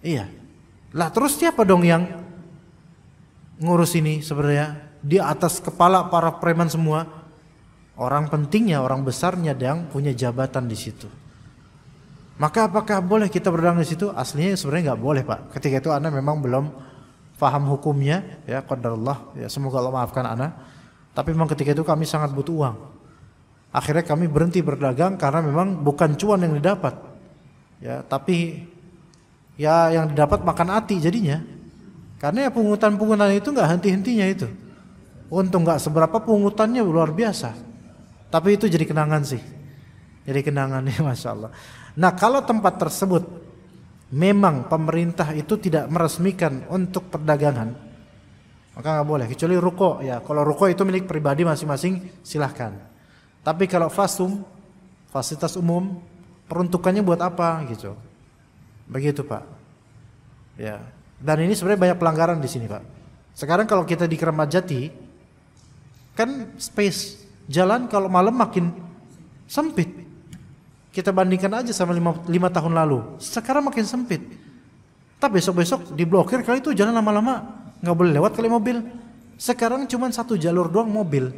Iya. Lah terus siapa dong yang ngurus ini sebenarnya? di atas kepala para preman semua. Orang pentingnya, orang besarnya yang punya jabatan di situ. Maka apakah boleh kita berdagang di situ? Aslinya sebenarnya nggak boleh pak. Ketika itu anda memang belum paham hukumnya, ya qadarullah, ya semoga Allah maafkan anda. Tapi memang ketika itu kami sangat butuh uang. Akhirnya kami berhenti berdagang karena memang bukan cuan yang didapat, ya tapi ya yang didapat makan hati jadinya. Karena ya pungutan-pungutan itu nggak henti-hentinya itu untung nggak seberapa pungutannya luar biasa tapi itu jadi kenangan sih jadi kenangan kenangannya masya Allah nah kalau tempat tersebut memang pemerintah itu tidak meresmikan untuk perdagangan maka nggak boleh kecuali ruko ya kalau ruko itu milik pribadi masing-masing silahkan tapi kalau fasum fasilitas umum peruntukannya buat apa gitu begitu pak ya dan ini sebenarnya banyak pelanggaran di sini pak sekarang kalau kita di Kramat Jati Kan space jalan kalau malam makin sempit. Kita bandingkan aja sama lima, lima tahun lalu. Sekarang makin sempit. Tapi besok-besok diblokir kali itu jalan lama-lama nggak boleh lewat kali mobil. Sekarang cuma satu jalur doang mobil.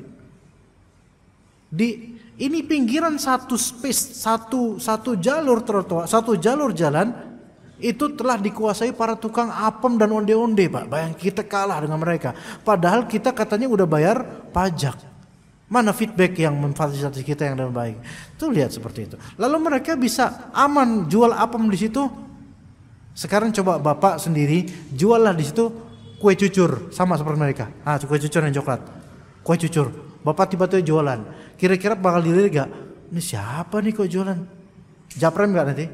Di ini pinggiran satu space, satu satu jalur trotoar, satu jalur jalan itu telah dikuasai para tukang apem dan onde-onde pak bayang kita kalah dengan mereka padahal kita katanya udah bayar pajak mana feedback yang memfasilitasi kita yang dengan baik itu lihat seperti itu lalu mereka bisa aman jual apem di situ sekarang coba bapak sendiri juallah di situ kue cucur sama seperti mereka ah kue cucur yang coklat kue cucur bapak tiba-tiba jualan kira-kira bakal dilirik gak ini siapa nih kok jualan japrem gak nanti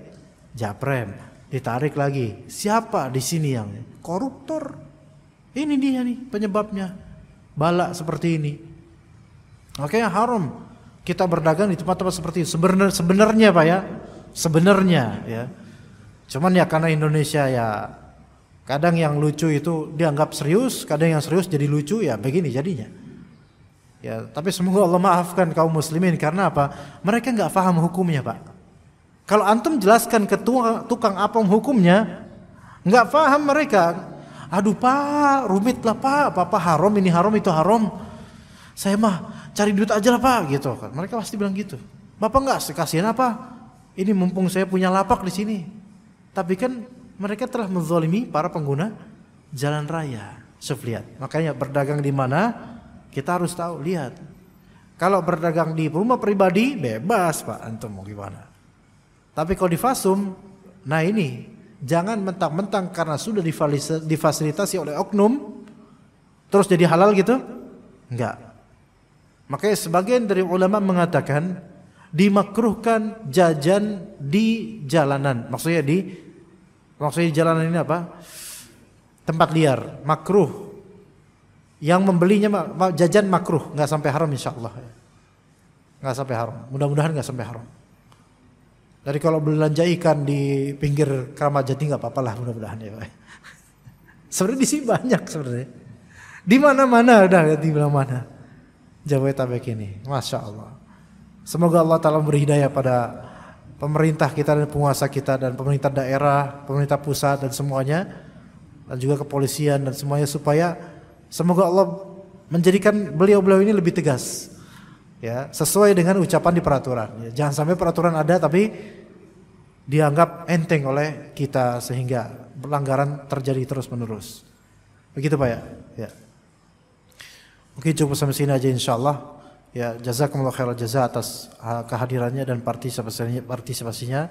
japrem Ditarik lagi. Siapa di sini yang koruptor? Ini dia nih penyebabnya. balak seperti ini. oke yang haram kita berdagang di tempat-tempat seperti itu. Sebenar, sebenarnya Pak ya. Sebenarnya ya. Cuman ya karena Indonesia ya kadang yang lucu itu dianggap serius, kadang yang serius jadi lucu ya begini jadinya. Ya, tapi semoga Allah maafkan kaum muslimin karena apa? Mereka nggak paham hukumnya, Pak. Kalau antum jelaskan ke tukang apem hukumnya, nggak paham mereka. Aduh pak, rumit lah pak, papa haram ini haram itu haram. Saya mah cari duit aja lah pak gitu kan. Mereka pasti bilang gitu. Bapak nggak kasihan apa? Ini mumpung saya punya lapak di sini. Tapi kan mereka telah menzolimi para pengguna jalan raya. Sufliat. Makanya berdagang di mana kita harus tahu lihat. Kalau berdagang di rumah pribadi bebas pak antum mau gimana. Tapi kalau di Fasum, nah ini jangan mentang-mentang karena sudah difasilitasi oleh oknum terus jadi halal gitu? Enggak. Makanya sebagian dari ulama mengatakan dimakruhkan jajan di jalanan. Maksudnya di maksudnya di jalanan ini apa? Tempat liar, makruh. Yang membelinya jajan makruh, nggak sampai haram insya Allah. Nggak sampai haram. Mudah-mudahan nggak sampai haram. Dari kalau belanja ikan di pinggir jati nggak apa-apa lah mudah-mudahan ya. sebenarnya di sini banyak sebenarnya. Di mana-mana udah di mana-mana. Jabodetabek ini, masya Allah. Semoga Allah Taala memberi hidayah pada pemerintah kita dan penguasa kita dan pemerintah daerah, pemerintah pusat dan semuanya dan juga kepolisian dan semuanya supaya semoga Allah menjadikan beliau-beliau ini lebih tegas ya sesuai dengan ucapan di peraturan ya, jangan sampai peraturan ada tapi dianggap enteng oleh kita sehingga pelanggaran terjadi terus menerus begitu pak ya ya oke cukup sampai sini aja insyaallah ya jazakumullah khairal jaza atas kehadirannya dan partisipasinya partisipasinya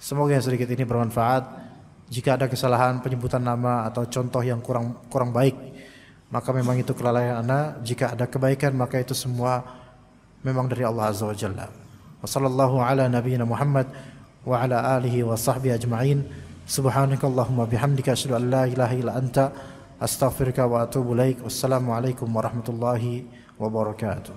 semoga yang sedikit ini bermanfaat jika ada kesalahan penyebutan nama atau contoh yang kurang kurang baik maka memang itu kelalaian anda jika ada kebaikan maka itu semua memang dari Allah Azza wa Jalla. Wa sallallahu ala nabiyyina Muhammad wa ala alihi wa sahbihi ajma'in. Subhanakallahumma bihamdika asyhadu an la ilaha illa anta astaghfiruka wa atubu ilaik. Wassalamu alaikum warahmatullahi wabarakatuh.